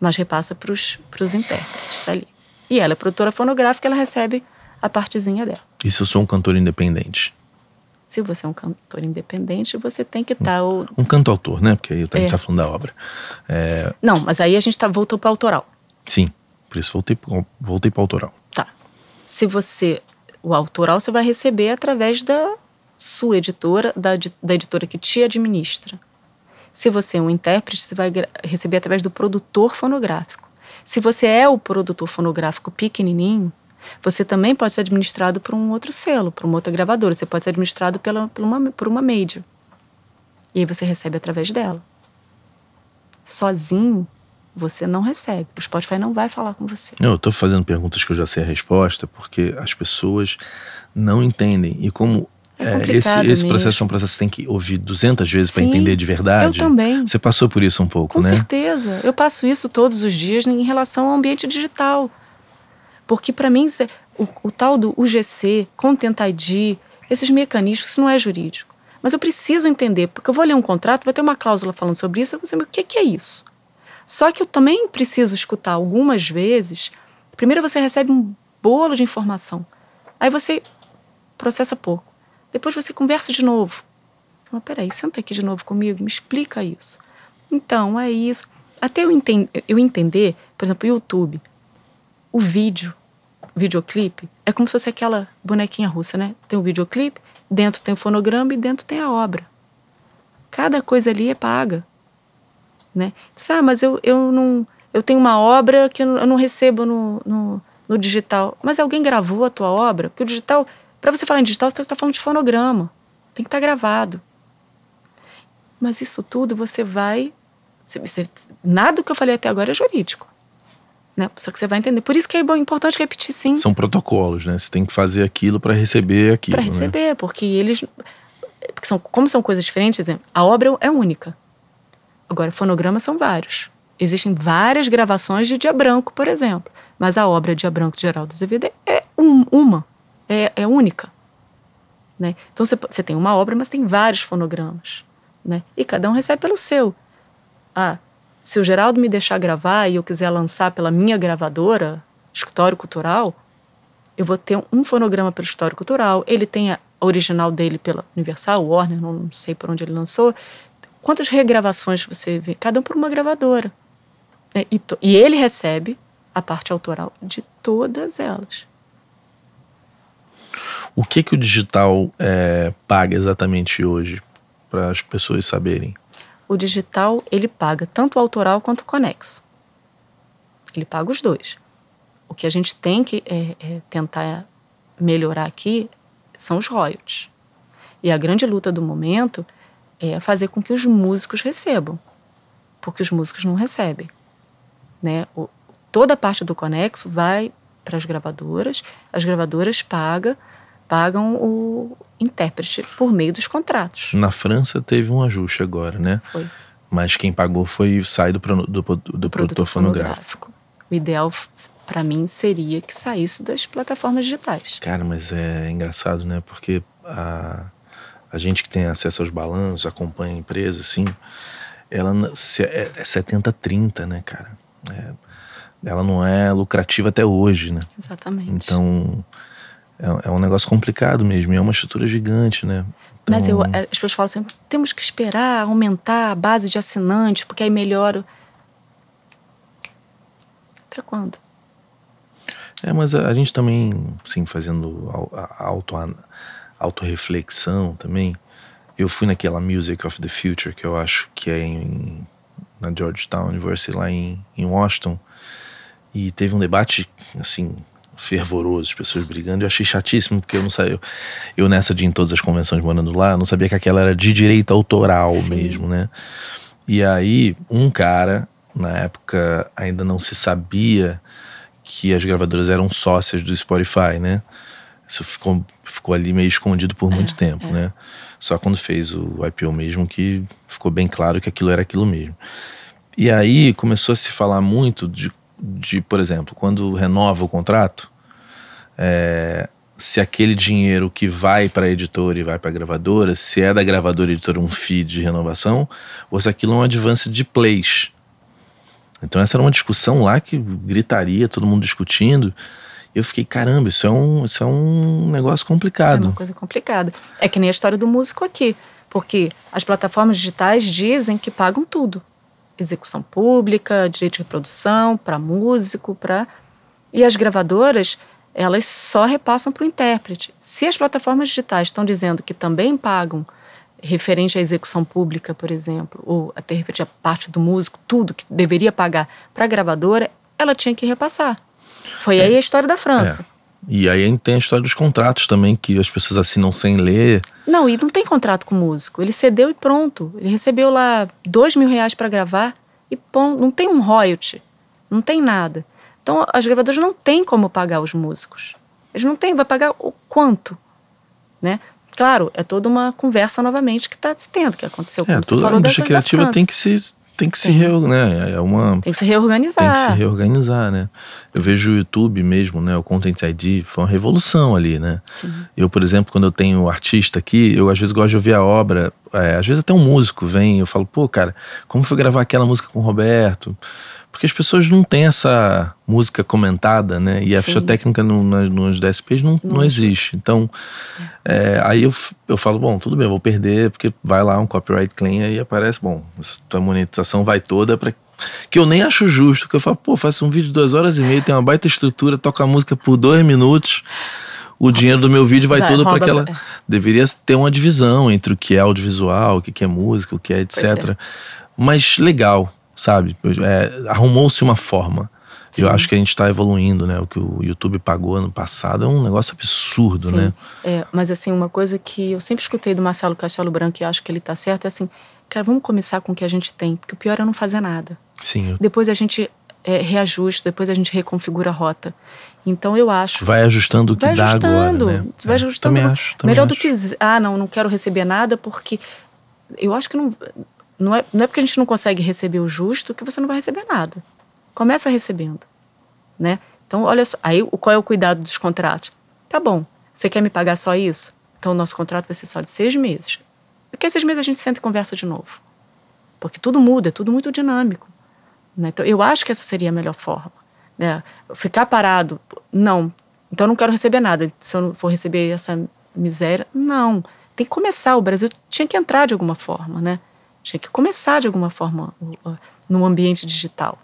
Mas repassa para os intérpretes ali. E ela é produtora fonográfica, ela recebe a partezinha dela. E se eu sou um cantor independente? Se você é um cantor independente, você tem que estar. Tá o... Um cantautor, né? Porque aí a gente está falando da obra. É... Não, mas aí a gente tá, voltou para o autoral. Sim, por isso voltei, voltei para autoral. Tá. Se você. O autoral você vai receber através da sua editora, da, da editora que te administra. Se você é um intérprete, você vai receber através do produtor fonográfico. Se você é o produtor fonográfico pequenininho, você também pode ser administrado por um outro selo, por uma outra gravadora. Você pode ser administrado pela, por, uma, por uma major. E aí você recebe através dela. Sozinho, você não recebe. O Spotify não vai falar com você. Não, eu estou fazendo perguntas que eu já sei a resposta, porque as pessoas não entendem. E como é, é esse, esse processo é um processo que você tem que ouvir 200 vezes para entender de verdade. Eu também. Você passou por isso um pouco, Com né? Com certeza. Eu passo isso todos os dias em relação ao ambiente digital. Porque para mim o, o, tal do UGC, Content ID, esses mecanismos, isso não é jurídico. Mas eu preciso entender, porque eu vou ler um contrato, vai ter uma cláusula falando sobre isso, eu vou saber o que, que é isso. Só que eu também preciso escutar algumas vezes. Primeiro você recebe um bolo de informação. Aí você processa pouco. Depois você conversa de novo. Mas peraí, senta aqui de novo comigo, me explica isso. Então, é isso. Até eu, enten eu entender, por exemplo, o YouTube o vídeo, videoclipe, é como se fosse aquela bonequinha russa, né? Tem o videoclipe, dentro tem o fonograma e dentro tem a obra. Cada coisa ali é paga. Né? Diz, então, ah, mas eu, eu não eu tenho uma obra que eu não, eu não recebo no, no, no, digital. Mas alguém gravou a tua obra? Porque o digital, para você falar em digital, você está tá falando de fonograma. Tem que estar tá gravado. Mas isso tudo você vai. Você, você, nada do que eu falei até agora é jurídico. Né? Só que você vai entender. Por isso que é bom, importante repetir sim. São protocolos, né? Você tem que fazer aquilo para receber aquilo. Para né? receber, né? porque eles. Porque são, como são coisas diferentes, assim, a obra é única. Agora, fonogramas são vários. Existem várias gravações de Dia Branco, por exemplo. Mas a obra Dia Branco de Geraldo Azevedo é um, uma, é, é única. Né? Então você tem uma obra, mas tem vários fonogramas. Né? E cada um recebe pelo seu. Ah, se o Geraldo me deixar gravar e eu quiser lançar pela minha gravadora, Escritório Cultural, eu vou ter um fonograma pelo Escritório Cultural, ele tem a original dele pela Universal, Warner, não sei por onde ele lançou. Quantas regravações você vê? Cada um por uma gravadora. É, e, e ele recebe a parte autoral de todas elas. O que que o digital é, paga exatamente hoje para as pessoas saberem? o digital ele paga tanto o autoral quanto o conexo. Ele paga os dois. O que a gente tem que é, é, tentar melhorar aqui são os royalties. E a grande luta do momento é fazer com que os músicos recebam, porque os músicos não recebem. Né? O, toda a parte do conexo vai para as gravadoras, as gravadoras paga, pagam o, intérprete por meio dos contratos. Na França teve um ajuste agora, né? Foi. Mas quem pagou foi sai do, do, do, do produtor fonográfico. fonográfico. O ideal para mim seria que saísse das plataformas digitais. Cara, mas é engraçado, né? Porque a, a gente que tem acesso aos balanços, acompanha a empresa, assim, ela é 70-30, é né, cara? É, ela não é lucrativa até hoje, né? Exatamente. Então, é, é um negócio complicado mesmo, é uma estrutura gigante, né? Então... Mas eu, então é, as pessoas falam assim, temos que esperar aumentar a base de assinantes, porque aí melhora. até quando? É, mas a, a, gente também, assim, fazendo auto, autorreflexão também, eu fui naquela Music of the Future, que eu acho que é em, na Georgetown University, lá em, em Washington, e teve um debate, assim, fervoroso, as pessoas brigando. Eu achei chatíssimo, porque eu não saí Eu, eu nessa de em todas as convenções morando lá, não sabia que aquela era de direito autoral Sim. mesmo, né? E aí, um cara, na época ainda não se sabia que as gravadoras eram sócias do Spotify, né? Isso ficou, ficou ali meio escondido por muito é, tempo, é. né? Só quando fez o IPO mesmo que ficou bem claro que aquilo era aquilo mesmo. E aí começou a se falar muito de de, por exemplo, quando renova o contrato, é, se aquele dinheiro que vai para a editora e vai para a gravadora, se é da gravadora e editora um fee de renovação, ou se aquilo é um advance de plays. Então essa era uma discussão lá que gritaria, todo mundo discutindo. Eu fiquei, caramba, isso é um, isso é um negócio complicado. É uma coisa complicada. É que nem a história do músico aqui, porque as plataformas digitais dizem que pagam tudo execução pública, direito de reprodução, para músico, para. E as gravadoras, elas só repassam para o intérprete. Se as plataformas digitais estão dizendo que também pagam referente à execução pública, por exemplo, ou até referente à parte do músico, tudo que deveria pagar para a gravadora, ela tinha que repassar. Foi é. aí a história da França. É. E aí tem a história dos contratos também, que as pessoas assinam sem ler. Não, e não tem contrato com o músico. Ele cedeu e pronto. Ele recebeu lá dois mil reais para gravar e pronto. Não tem um royalty. Não tem nada. Então as gravadoras não têm como pagar os músicos. Eles não têm, vai pagar o quanto, né? Claro, é toda uma conversa novamente que está se tendo, que aconteceu. É, toda a indústria criativa tem que se tem que se uhum. né? É, é uma tem que se reorganizar. Tem que se reorganizar, né? Eu vejo o YouTube mesmo, né? O Content ID foi uma revolução ali, né? Sim. Eu, por exemplo, quando eu tenho um artista aqui, eu às vezes gosto de ouvir a obra. É, às vezes até um músico vem, eu falo, pô, cara, como foi gravar aquela música com o Roberto? Porque as pessoas não têm essa música comentada, né? E a ficha técnica no, nas, nos DSPs não, não. existe. Então, é, aí eu, eu falo, bom, tudo bem, vou perder, porque vai lá um copyright claim aí aparece, bom, tua monetização vai toda para que eu nem acho justo, que eu falo, pô, faço um vídeo de duas horas e meia, tem uma baita estrutura, toca a música por dois minutos o dinheiro do meu vídeo vai, vai é, todo para aquela. É. Deveria ter uma divisão entre o que é audiovisual, o que é música, o que é etc. É. Mas legal, sabe? É, Arrumou-se uma forma. Sim. Eu acho que a gente está evoluindo, né? O que o YouTube pagou ano passado é um negócio absurdo, Sim. né? É, mas assim, uma coisa que eu sempre escutei do Marcelo Castelo Branco e acho que ele tá certo é assim, cara, vamos começar com o que a gente tem, porque o pior é não fazer nada. Sim. Depois a gente é, reajusta, depois a gente reconfigura a rota. Então eu acho. Vai ajustando o que vai dá ajustando, agora. Né? Vai é, ajustando. Também acho. Também melhor acho. do que. Ah, não, não quero receber nada porque. Eu acho que não não é, não é porque a gente não consegue receber o justo que você não vai receber nada. Começa recebendo, né? Então, olha só. Aí, qual é o cuidado dos contratos? Tá bom, você quer me pagar só isso? Então, o nosso contrato vai ser só de seis meses. Daqui a seis meses a gente senta e conversa de novo. Porque tudo muda, é tudo muito dinâmico. Né? Então, eu acho que essa seria a melhor forma. Né? Ficar parado, não. Então, eu não quero receber nada. Se eu não for receber essa miséria, não. Tem que começar. O Brasil tinha que entrar de alguma forma, né? tinha que começar de alguma forma no ambiente digital.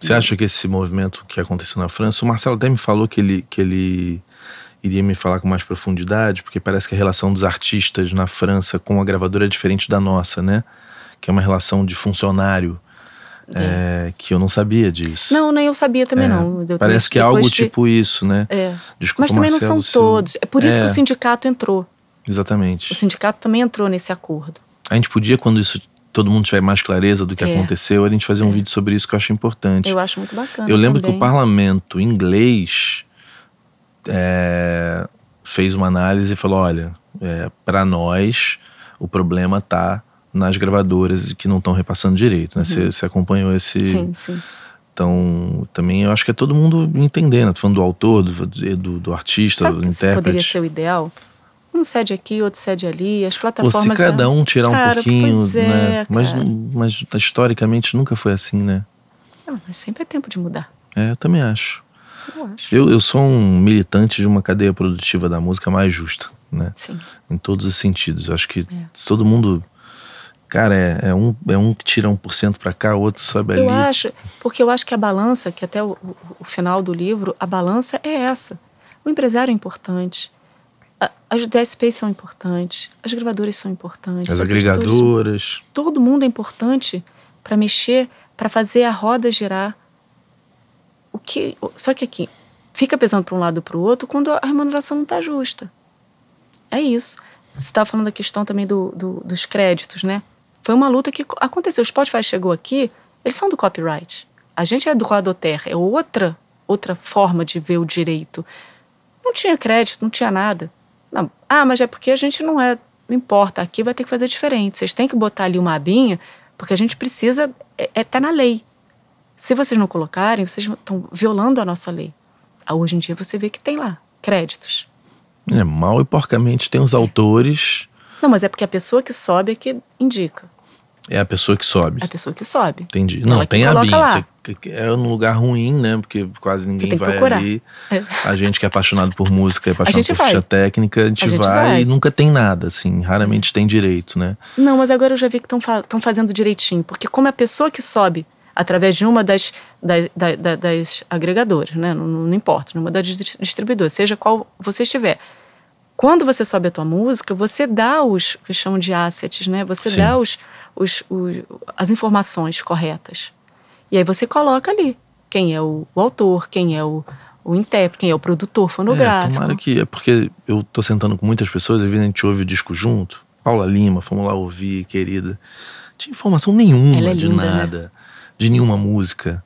Você acha que esse movimento que aconteceu na França, o Marcelo até me falou que ele, que ele iria me falar com mais profundidade, porque parece que a relação dos artistas na França com a gravadora é diferente da nossa, né? Que é uma relação de funcionário. É. É, que eu não sabia disso. Não, nem eu sabia também é. não. Eu parece que é algo de... tipo isso, né? É. Desculpa, Mas também Marcelo, não são seu... todos. É por isso que é. o sindicato entrou. Exatamente. O sindicato também entrou nesse acordo. A gente podia, quando isso todo mundo tiver mais clareza do que é. aconteceu, a gente fazer um é. vídeo sobre isso que eu acho importante. Eu acho muito bacana. Eu lembro também. que o parlamento inglês é, fez uma análise e falou: olha, é, para nós o problema está nas gravadoras que não estão repassando direito. Né? Uhum. Você, acompanhou esse. Sim, sim. Então, também eu acho que é todo mundo entendendo. Né? Tô falando do autor, do, do, do artista, Sabe do intérprete. Poderia ser o ideal? um sede aqui, outro sede ali, as plataformas. Ou se cada um tirar cara, um pouquinho, né? é, né? Mas, mas historicamente nunca foi assim, né? Não, ah, mas sempre é tempo de mudar. É, eu também acho. Eu, acho. Eu, eu sou um militante de uma cadeia produtiva da música mais justa, né? Sim. Em todos os sentidos. Eu acho que é. todo mundo. Cara, é, é, um, é um que tira 1% para cá, o outro sobe ali. Eu acho, porque eu acho que a balança, que até o, o, o final do livro, a balança é essa. O empresário é importante, as DSPs são importantes, as gravadoras são importantes. As agregadoras. Todo mundo é importante para mexer, para fazer a roda girar. O que, só que aqui fica pesando para um lado para o outro quando a remuneração não está justa. É isso. Você estava falando da questão também do, do, dos créditos, né? Foi uma luta que aconteceu. O Spotify chegou aqui, eles são do copyright. A gente é do terra, é outra outra forma de ver o direito. Não tinha crédito, não tinha nada. Não. Ah, mas é porque a gente não é. Não importa, aqui vai ter que fazer diferente. Vocês têm que botar ali uma abinha, porque a gente precisa. É, é tá na lei. Se vocês não colocarem, vocês estão violando a nossa lei. Ah, hoje em dia você vê que tem lá créditos. É, mal e porcamente tem os autores. Não, mas é porque a pessoa que sobe é que indica. É a pessoa que sobe. É a pessoa que sobe. Entendi. Não, Ela tem a Bin. É um lugar ruim, né? Porque quase ninguém vai procurar. ali. É. A gente que é apaixonado por música, é apaixonado por ficha técnica, a gente, a gente vai, vai, e nunca tem nada, assim. Raramente tem direito, né? Não, mas agora eu já vi que estão fa fazendo direitinho. Porque como é a pessoa que sobe através de uma das, das, das, das agregadoras, né? Não, não importa, numa das distribuidoras, seja qual você estiver quando você sobe a tua música, você dá os que chamam de assets, né? Você Sim. dá os, os, as informações corretas. E aí você coloca ali quem é o, o autor, quem é o, o intérprete, quem é o produtor é, fonográfico. É, tomara que. É porque eu tô sentando com muitas pessoas, às vezes a gente ouve o disco junto. Paula Lima, fomos lá ouvir, querida. Não tinha informação nenhuma é de né? nada, né? de nenhuma música.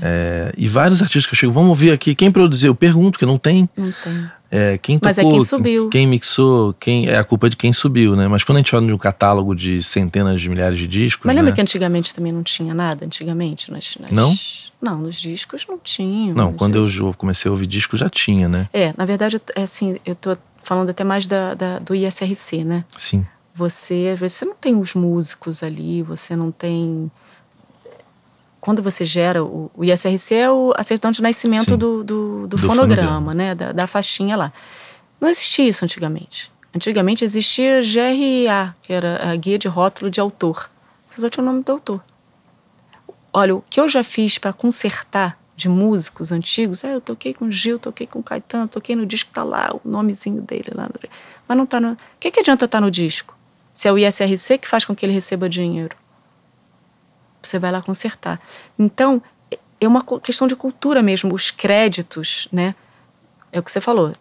É, e vários artistas que eu chego, vamos ouvir aqui, quem produziu? Eu pergunto, que não tem. Não tem é, quem tocou, Mas é quem subiu. Quem mixou, quem é a culpa de quem subiu, né? Mas quando a gente olha no catálogo de centenas de milhares de discos. Mas lembra né? que antigamente também não tinha nada? Antigamente? Nas, nas... Não? Não, nos discos não tinha. Não, quando eu comecei a ouvir disco já tinha, né? É, na verdade, é assim, eu tô falando até mais da, da do ISRC, né? Sim. Você, às vezes, você não tem os músicos ali, você não tem quando você gera o, o ISRC, é o, a certidão de nascimento do, do, do, do, fonograma, fonograma. né? Da, da, faixinha lá. Não existia isso antigamente. Antigamente existia GRA, que era a guia de rótulo de autor. Você só tinha o nome do autor. Olha, o que eu já fiz para consertar de músicos antigos, é, eu toquei com Gil, toquei com Caetano, toquei no disco, tá lá o nomezinho dele lá. No... Mas não tá no. O que, que adianta estar tá no disco? Se é o ISRC que faz com que ele receba dinheiro? você vai lá consertar. Então, é uma questão de cultura mesmo, os créditos, né? É o que você falou,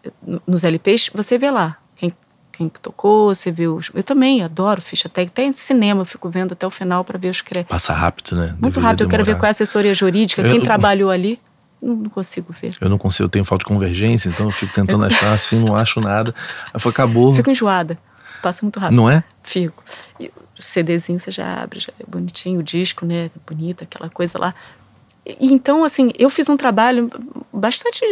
nos LPs você vê lá quem, quem tocou, você vê os... Eu também adoro ficha tag, até em cinema eu fico vendo até o final para ver os créditos. Passa rápido, né? Muito Deveria rápido, eu quero ver qual é a assessoria jurídica, eu, quem eu... trabalhou ali não consigo ver. Eu não consigo, eu tenho falta de convergência, então eu fico tentando achar assim, não acho nada. Aí foi, acabou. Fico enjoada. Passa muito rápido. Não é? Fico. E o CDzinho você já abre, já é bonitinho, o disco, né? Bonita, aquela coisa lá. E, então, assim, eu fiz um trabalho bastante,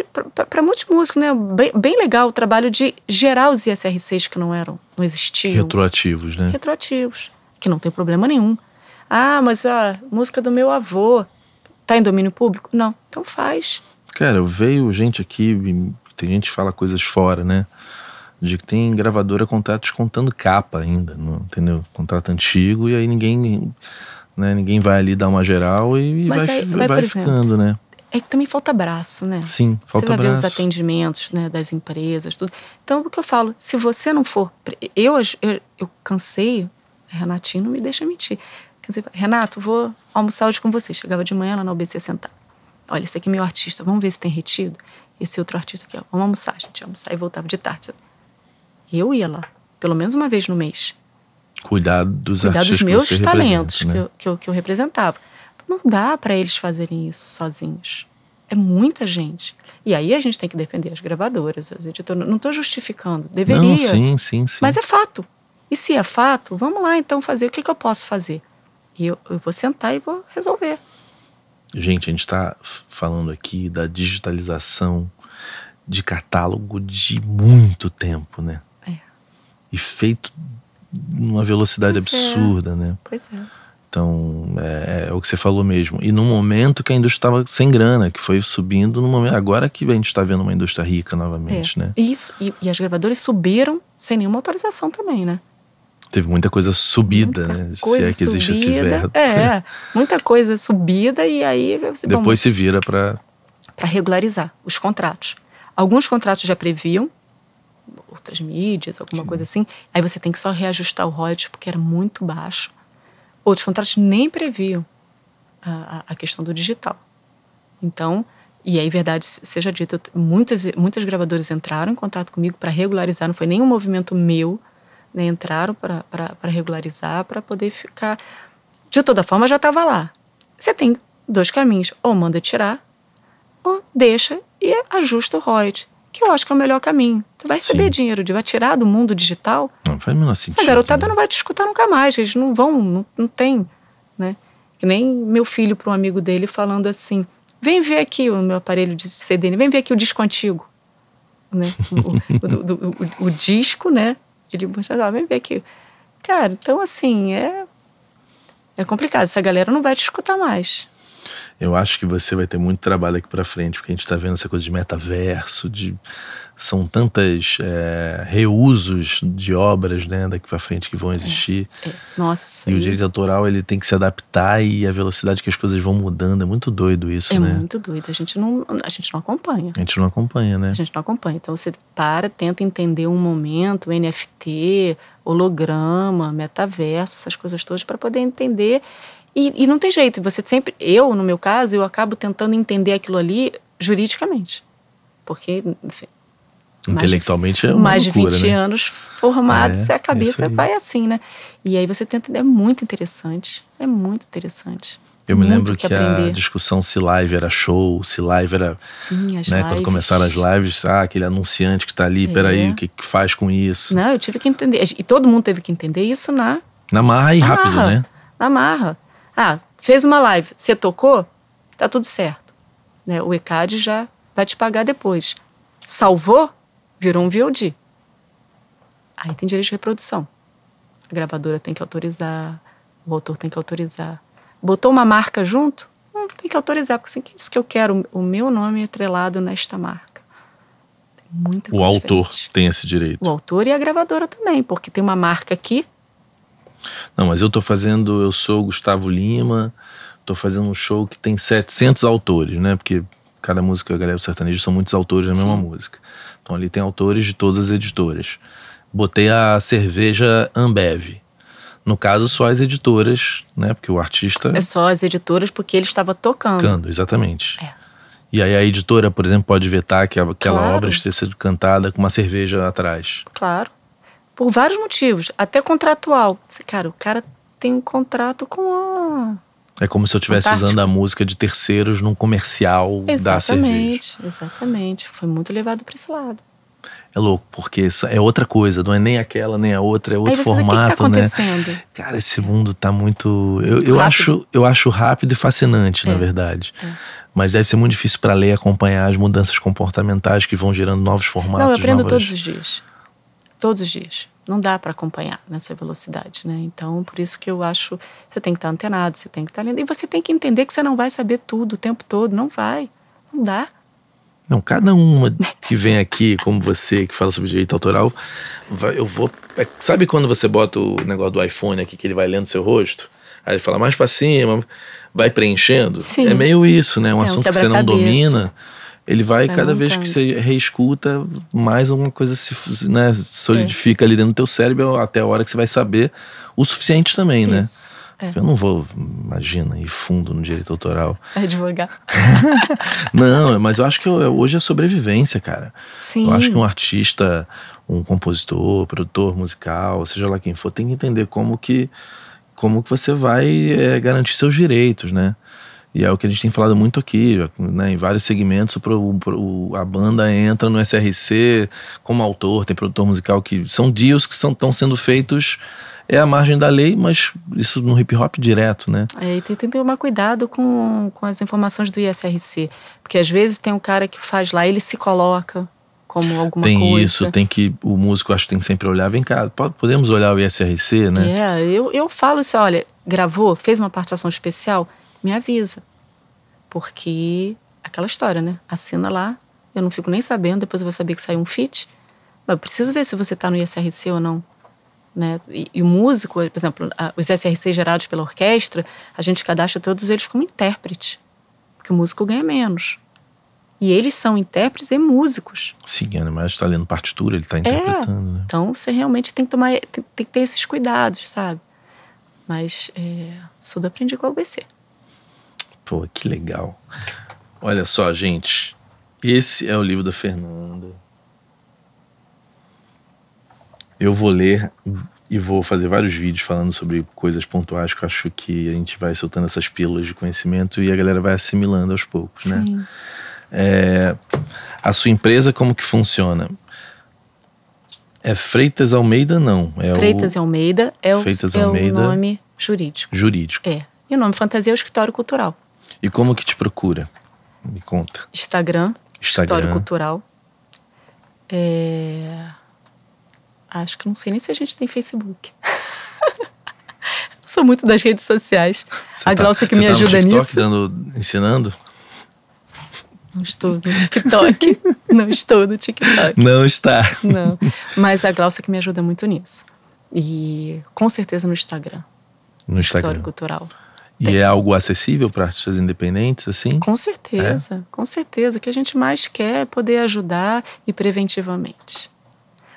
para muitos músicos, né? Bem, bem, legal o trabalho de gerar os ISRCs que não eram, não existiam. Retroativos, né? Retroativos, que não tem problema nenhum. Ah, mas a música do meu avô tá em domínio público? Não, então faz. Cara, veio gente aqui, tem gente que fala coisas fora, né? de que tem gravadora contratos contando capa ainda, entendeu? Contrato antigo e aí ninguém, né, ninguém vai ali dar uma geral e Mas vai, aí, vai, vai ficando, exemplo, né? É que também falta braço, né? Sim, falta braço. Você vai braço. ver os atendimentos né, das empresas, tudo. Então, o que eu falo, se você não for... Eu, eu, eu cansei, Renatinho não me deixa mentir. Cansei, Renato, vou almoçar hoje com você. Chegava de manhã lá na UBC sentar. Olha, esse aqui é meu artista, vamos ver se tem retido? Esse outro artista aqui, ó, vamos almoçar, gente, almoçar. E voltava de tarde. Eu ia lá, pelo menos uma vez no mês. Cuidar dos Cuidar dos meus que talentos né? que, eu, que, eu, que eu representava. Não dá para eles fazerem isso sozinhos. É muita gente. E aí a gente tem que defender as gravadoras, as editoras. Não estou justificando. Deveria. Não, sim, sim, sim. Mas é fato. E se é fato, vamos lá então fazer. O que, que eu posso fazer? E eu, eu vou sentar e vou resolver. Gente, a gente está falando aqui da digitalização de catálogo de muito tempo, né? e feito numa velocidade pois é. absurda, é. né? Pois é. Então, é, é, é, o que você falou mesmo. E no momento que a indústria estava sem grana, que foi subindo no momento. Agora que a gente está vendo uma indústria rica novamente, é. né? Isso, e, e, as gravadoras subiram sem nenhuma autorização também, né? Teve muita coisa subida, muita né? Coisa Se é que existe esse verbo. É, muita coisa subida e aí. Depois bom, se vira para. Para regularizar os contratos. Alguns contratos já previam outras mídias, alguma Sim. coisa assim. Aí você tem que só reajustar o royalties porque era muito baixo. Outros contratos nem previam a, a questão do digital. Então, e aí, verdade seja dita, muitas, muitas gravadoras entraram em contato comigo para regularizar, não foi nenhum movimento meu, né? entraram para regularizar, para poder ficar. De toda forma, já estava lá. Você tem dois caminhos: ou manda tirar, ou deixa e ajusta o royalties, que eu acho que é o melhor caminho. Tu vai Sim. receber dinheiro de vai tirar do mundo digital. Não faz menor sentido. Essa garotada né? não vai te escutar nunca mais, eles não vão, não, não tem, né? Que nem meu filho para um amigo dele falando assim: "Vem ver aqui o meu aparelho de CD, vem ver aqui o disco antigo". Né? O, o, o, disco, né? Ele mostra, vem ver aqui. Cara, então assim, é é complicado, essa galera não vai te escutar mais eu acho que você vai ter muito trabalho aqui para frente, porque a gente está vendo essa coisa de metaverso, de são tantas é, reusos de obras né, daqui para frente que vão é, existir. É, é. Nossa. E sim. o direito autoral ele tem que se adaptar e a velocidade que as coisas vão mudando é muito doido isso, é né? É muito doido. A gente não a gente não acompanha. A gente não acompanha, né? A gente não acompanha. Então você para, tenta entender um momento, NFT, holograma, metaverso, essas coisas todas para poder entender e, e não tem jeito, você sempre. Eu, no meu caso, eu acabo tentando entender aquilo ali juridicamente. Porque, enfim, Intelectualmente mais, é uma Mais loucura, de 20 né? anos formados, ah, é, a cabeça é vai assim, né? E aí você tenta. É muito interessante. É muito interessante. Eu me muito lembro que, que a discussão se live era show, se live era. Sim, as né, lives. Quando começaram as lives, ah, aquele anunciante que está ali, é. peraí, o que, que faz com isso? Não, eu tive que entender. E todo mundo teve que entender isso na. Na marra e na rápido, marra, né? Na marra. Ah, fez uma live, você tocou? Tá tudo certo. Né? O ECAD já vai te pagar depois. Salvou? Virou um VOD. Aí tem direito de reprodução. A gravadora tem que autorizar, o autor tem que autorizar. Botou uma marca junto? Hum, tem que autorizar, porque assim, quem disse que eu quero o meu nome atrelado nesta marca? muita O autor diferente. tem esse direito. O autor e a gravadora também, porque tem uma marca aqui não, mas eu estou fazendo, eu sou Gustavo Lima, estou fazendo um show que tem 700 autores, né? Porque cada música que eu sertanejo são muitos autores da mesma Sim. música. Então ali tem autores de todas as editoras. Botei a cerveja Ambev. No caso, só as editoras, né? Porque o artista. É só as editoras porque ele estava tocando. Tocando, exatamente. É. E aí a editora, por exemplo, pode vetar que aquela claro. obra esteja sendo cantada com uma cerveja atrás. Claro. Por vários motivos, até contratual. Cara, o cara tem um contrato com a. É como se eu estivesse usando a música de terceiros num comercial exatamente, da cerveja. Exatamente, exatamente. Foi muito levado para esse lado. É louco, porque é outra coisa, não é nem aquela, nem a outra, é outro Aí, formato, que que tá né? Cara, esse mundo tá muito. Eu, eu acho, eu acho rápido e fascinante, é. na verdade. É. Mas deve ser muito difícil para ler acompanhar as mudanças comportamentais que vão gerando novos formatos. Não, eu aprendo novas... todos os dias todos os dias. Não dá para acompanhar nessa velocidade, né? Então, por isso que eu acho você tem que estar tá antenado, você tem que estar tá lendo. E você tem que entender que você não vai saber tudo o tempo todo, não vai. Não dá. Não, cada uma que vem aqui, como você, que fala sobre direito autoral, vai, eu vou. É, sabe quando você bota o negócio do iPhone aqui, que ele vai lendo seu rosto? Aí ele fala mais para cima, vai preenchendo? Sim. É meio isso, né? Um é assunto um que você não domina ele vai, vai cada montando. vez que você reescuta, mais uma coisa se né, solidifica é. ali dentro do teu cérebro até a hora que você vai saber o suficiente também, né? Isso. né? É. Eu não vou, imagina, ir fundo no direito autoral. É advogar. não, mas eu acho que eu, hoje é sobrevivência, cara. Sim. Eu acho que um artista, um compositor, produtor musical, seja lá quem for, tem que entender como que, como que você vai é, garantir seus direitos, né? E é o que a gente tem falado muito aqui, né? em vários segmentos, a banda entra no SRC como autor, tem produtor musical, que são deals que estão sendo feitos é a margem da lei, mas isso no hip hop direto, né? É, e tem, tem que tomar cuidado com, com as informações do ISRC, porque às vezes tem um cara que faz lá, ele se coloca como alguma tem coisa. Tem isso, tem que o músico acho que tem que sempre olhar, vem cá, podemos olhar o ISRC, né? É, eu, eu falo isso, assim, olha, gravou, fez uma participação especial, me avisa. Porque aquela história, né? Assina lá, eu não fico nem sabendo, depois eu vou saber que saiu um fit. Mas eu preciso ver se você está no ISRC ou não. Né? E, e o músico, por exemplo, a, os SRC gerados pela orquestra, a gente cadastra todos eles como intérprete, porque o músico ganha menos. E eles são intérpretes e músicos. Sim, é, né? mais está lendo partitura, ele está é, interpretando. É. Né? Então você realmente tem que tomar, tem, tem, que ter esses cuidados, sabe? Mas é, sou do aprendi com a UBC. Pô, que legal. Olha só, gente. Esse é o livro da Fernanda. Eu vou ler e vou fazer vários vídeos falando sobre coisas pontuais que eu acho que a gente vai soltando essas pílulas de conhecimento e a galera vai assimilando aos poucos, né? Sim. né? É, a sua empresa como que funciona? É Freitas Almeida, não. É Freitas o, Almeida é o, é o nome jurídico. Jurídico. É. E o nome fantasia é o escritório cultural. E como que te procura? Me conta. Instagram, Instagram. História Cultural. É... Acho que não sei nem se a gente tem Facebook. Sou muito das redes sociais. Tá- a Glaucia tá, que me tá ajuda no nisso. Dando, ensinando? Não estou no TikTok. não estou no TikTok. Não está. Não. Mas a Glaucia que me ajuda muito nisso. E com certeza no Instagram. No Instagram. História cultural. E é algo acessível para artistas independentes, assim? Com certeza, é? com certeza. O que a gente mais quer é poder ajudar e preventivamente.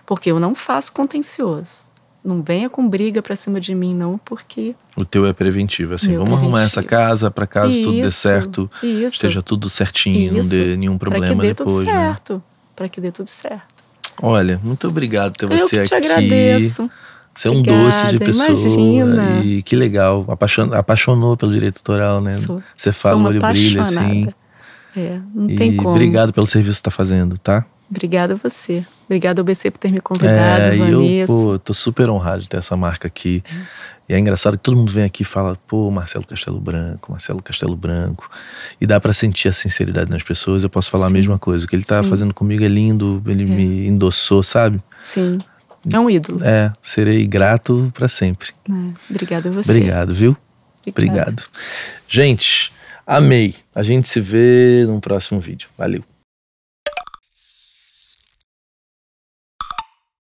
Porque eu não faço contencioso. Não venha com briga para cima de mim, não, porque. O teu é preventivo, assim. Meu vamos preventivo. arrumar essa casa para caso isso, tudo dê certo, isso, esteja tudo certinho, isso, não dê nenhum problema Para que dê depois. Tudo né? certo, né? Para que dê tudo certo. Olha, muito obrigado por ter você eu te aqui. Agradeço. Você é um Obrigada, doce de pessoa. Imagina. E que legal. Apaixonou, apaixonou pelo direito autoral, né? Sou, Você fala, o olho brilha, assim. É, não e tem como. Obrigado pelo serviço que está fazendo, tá? Obrigada a você. Obrigada ao BC por ter me convidado, é, Eu, pô, tô super honrado de ter essa marca aqui. É. E é engraçado que todo mundo vem aqui e fala, pô, Marcelo Castelo Branco, Marcelo Castelo Branco. E dá para sentir a sinceridade nas pessoas. Eu posso falar Sim. a mesma coisa. O que ele tá Sim. fazendo comigo é lindo, ele é. me endossou, sabe? Sim. É um ídolo. É, serei grato para sempre. É, obrigado a você. Obrigado, viu? Obrigada. Obrigado. Gente, amei. A gente se vê num próximo vídeo. Valeu.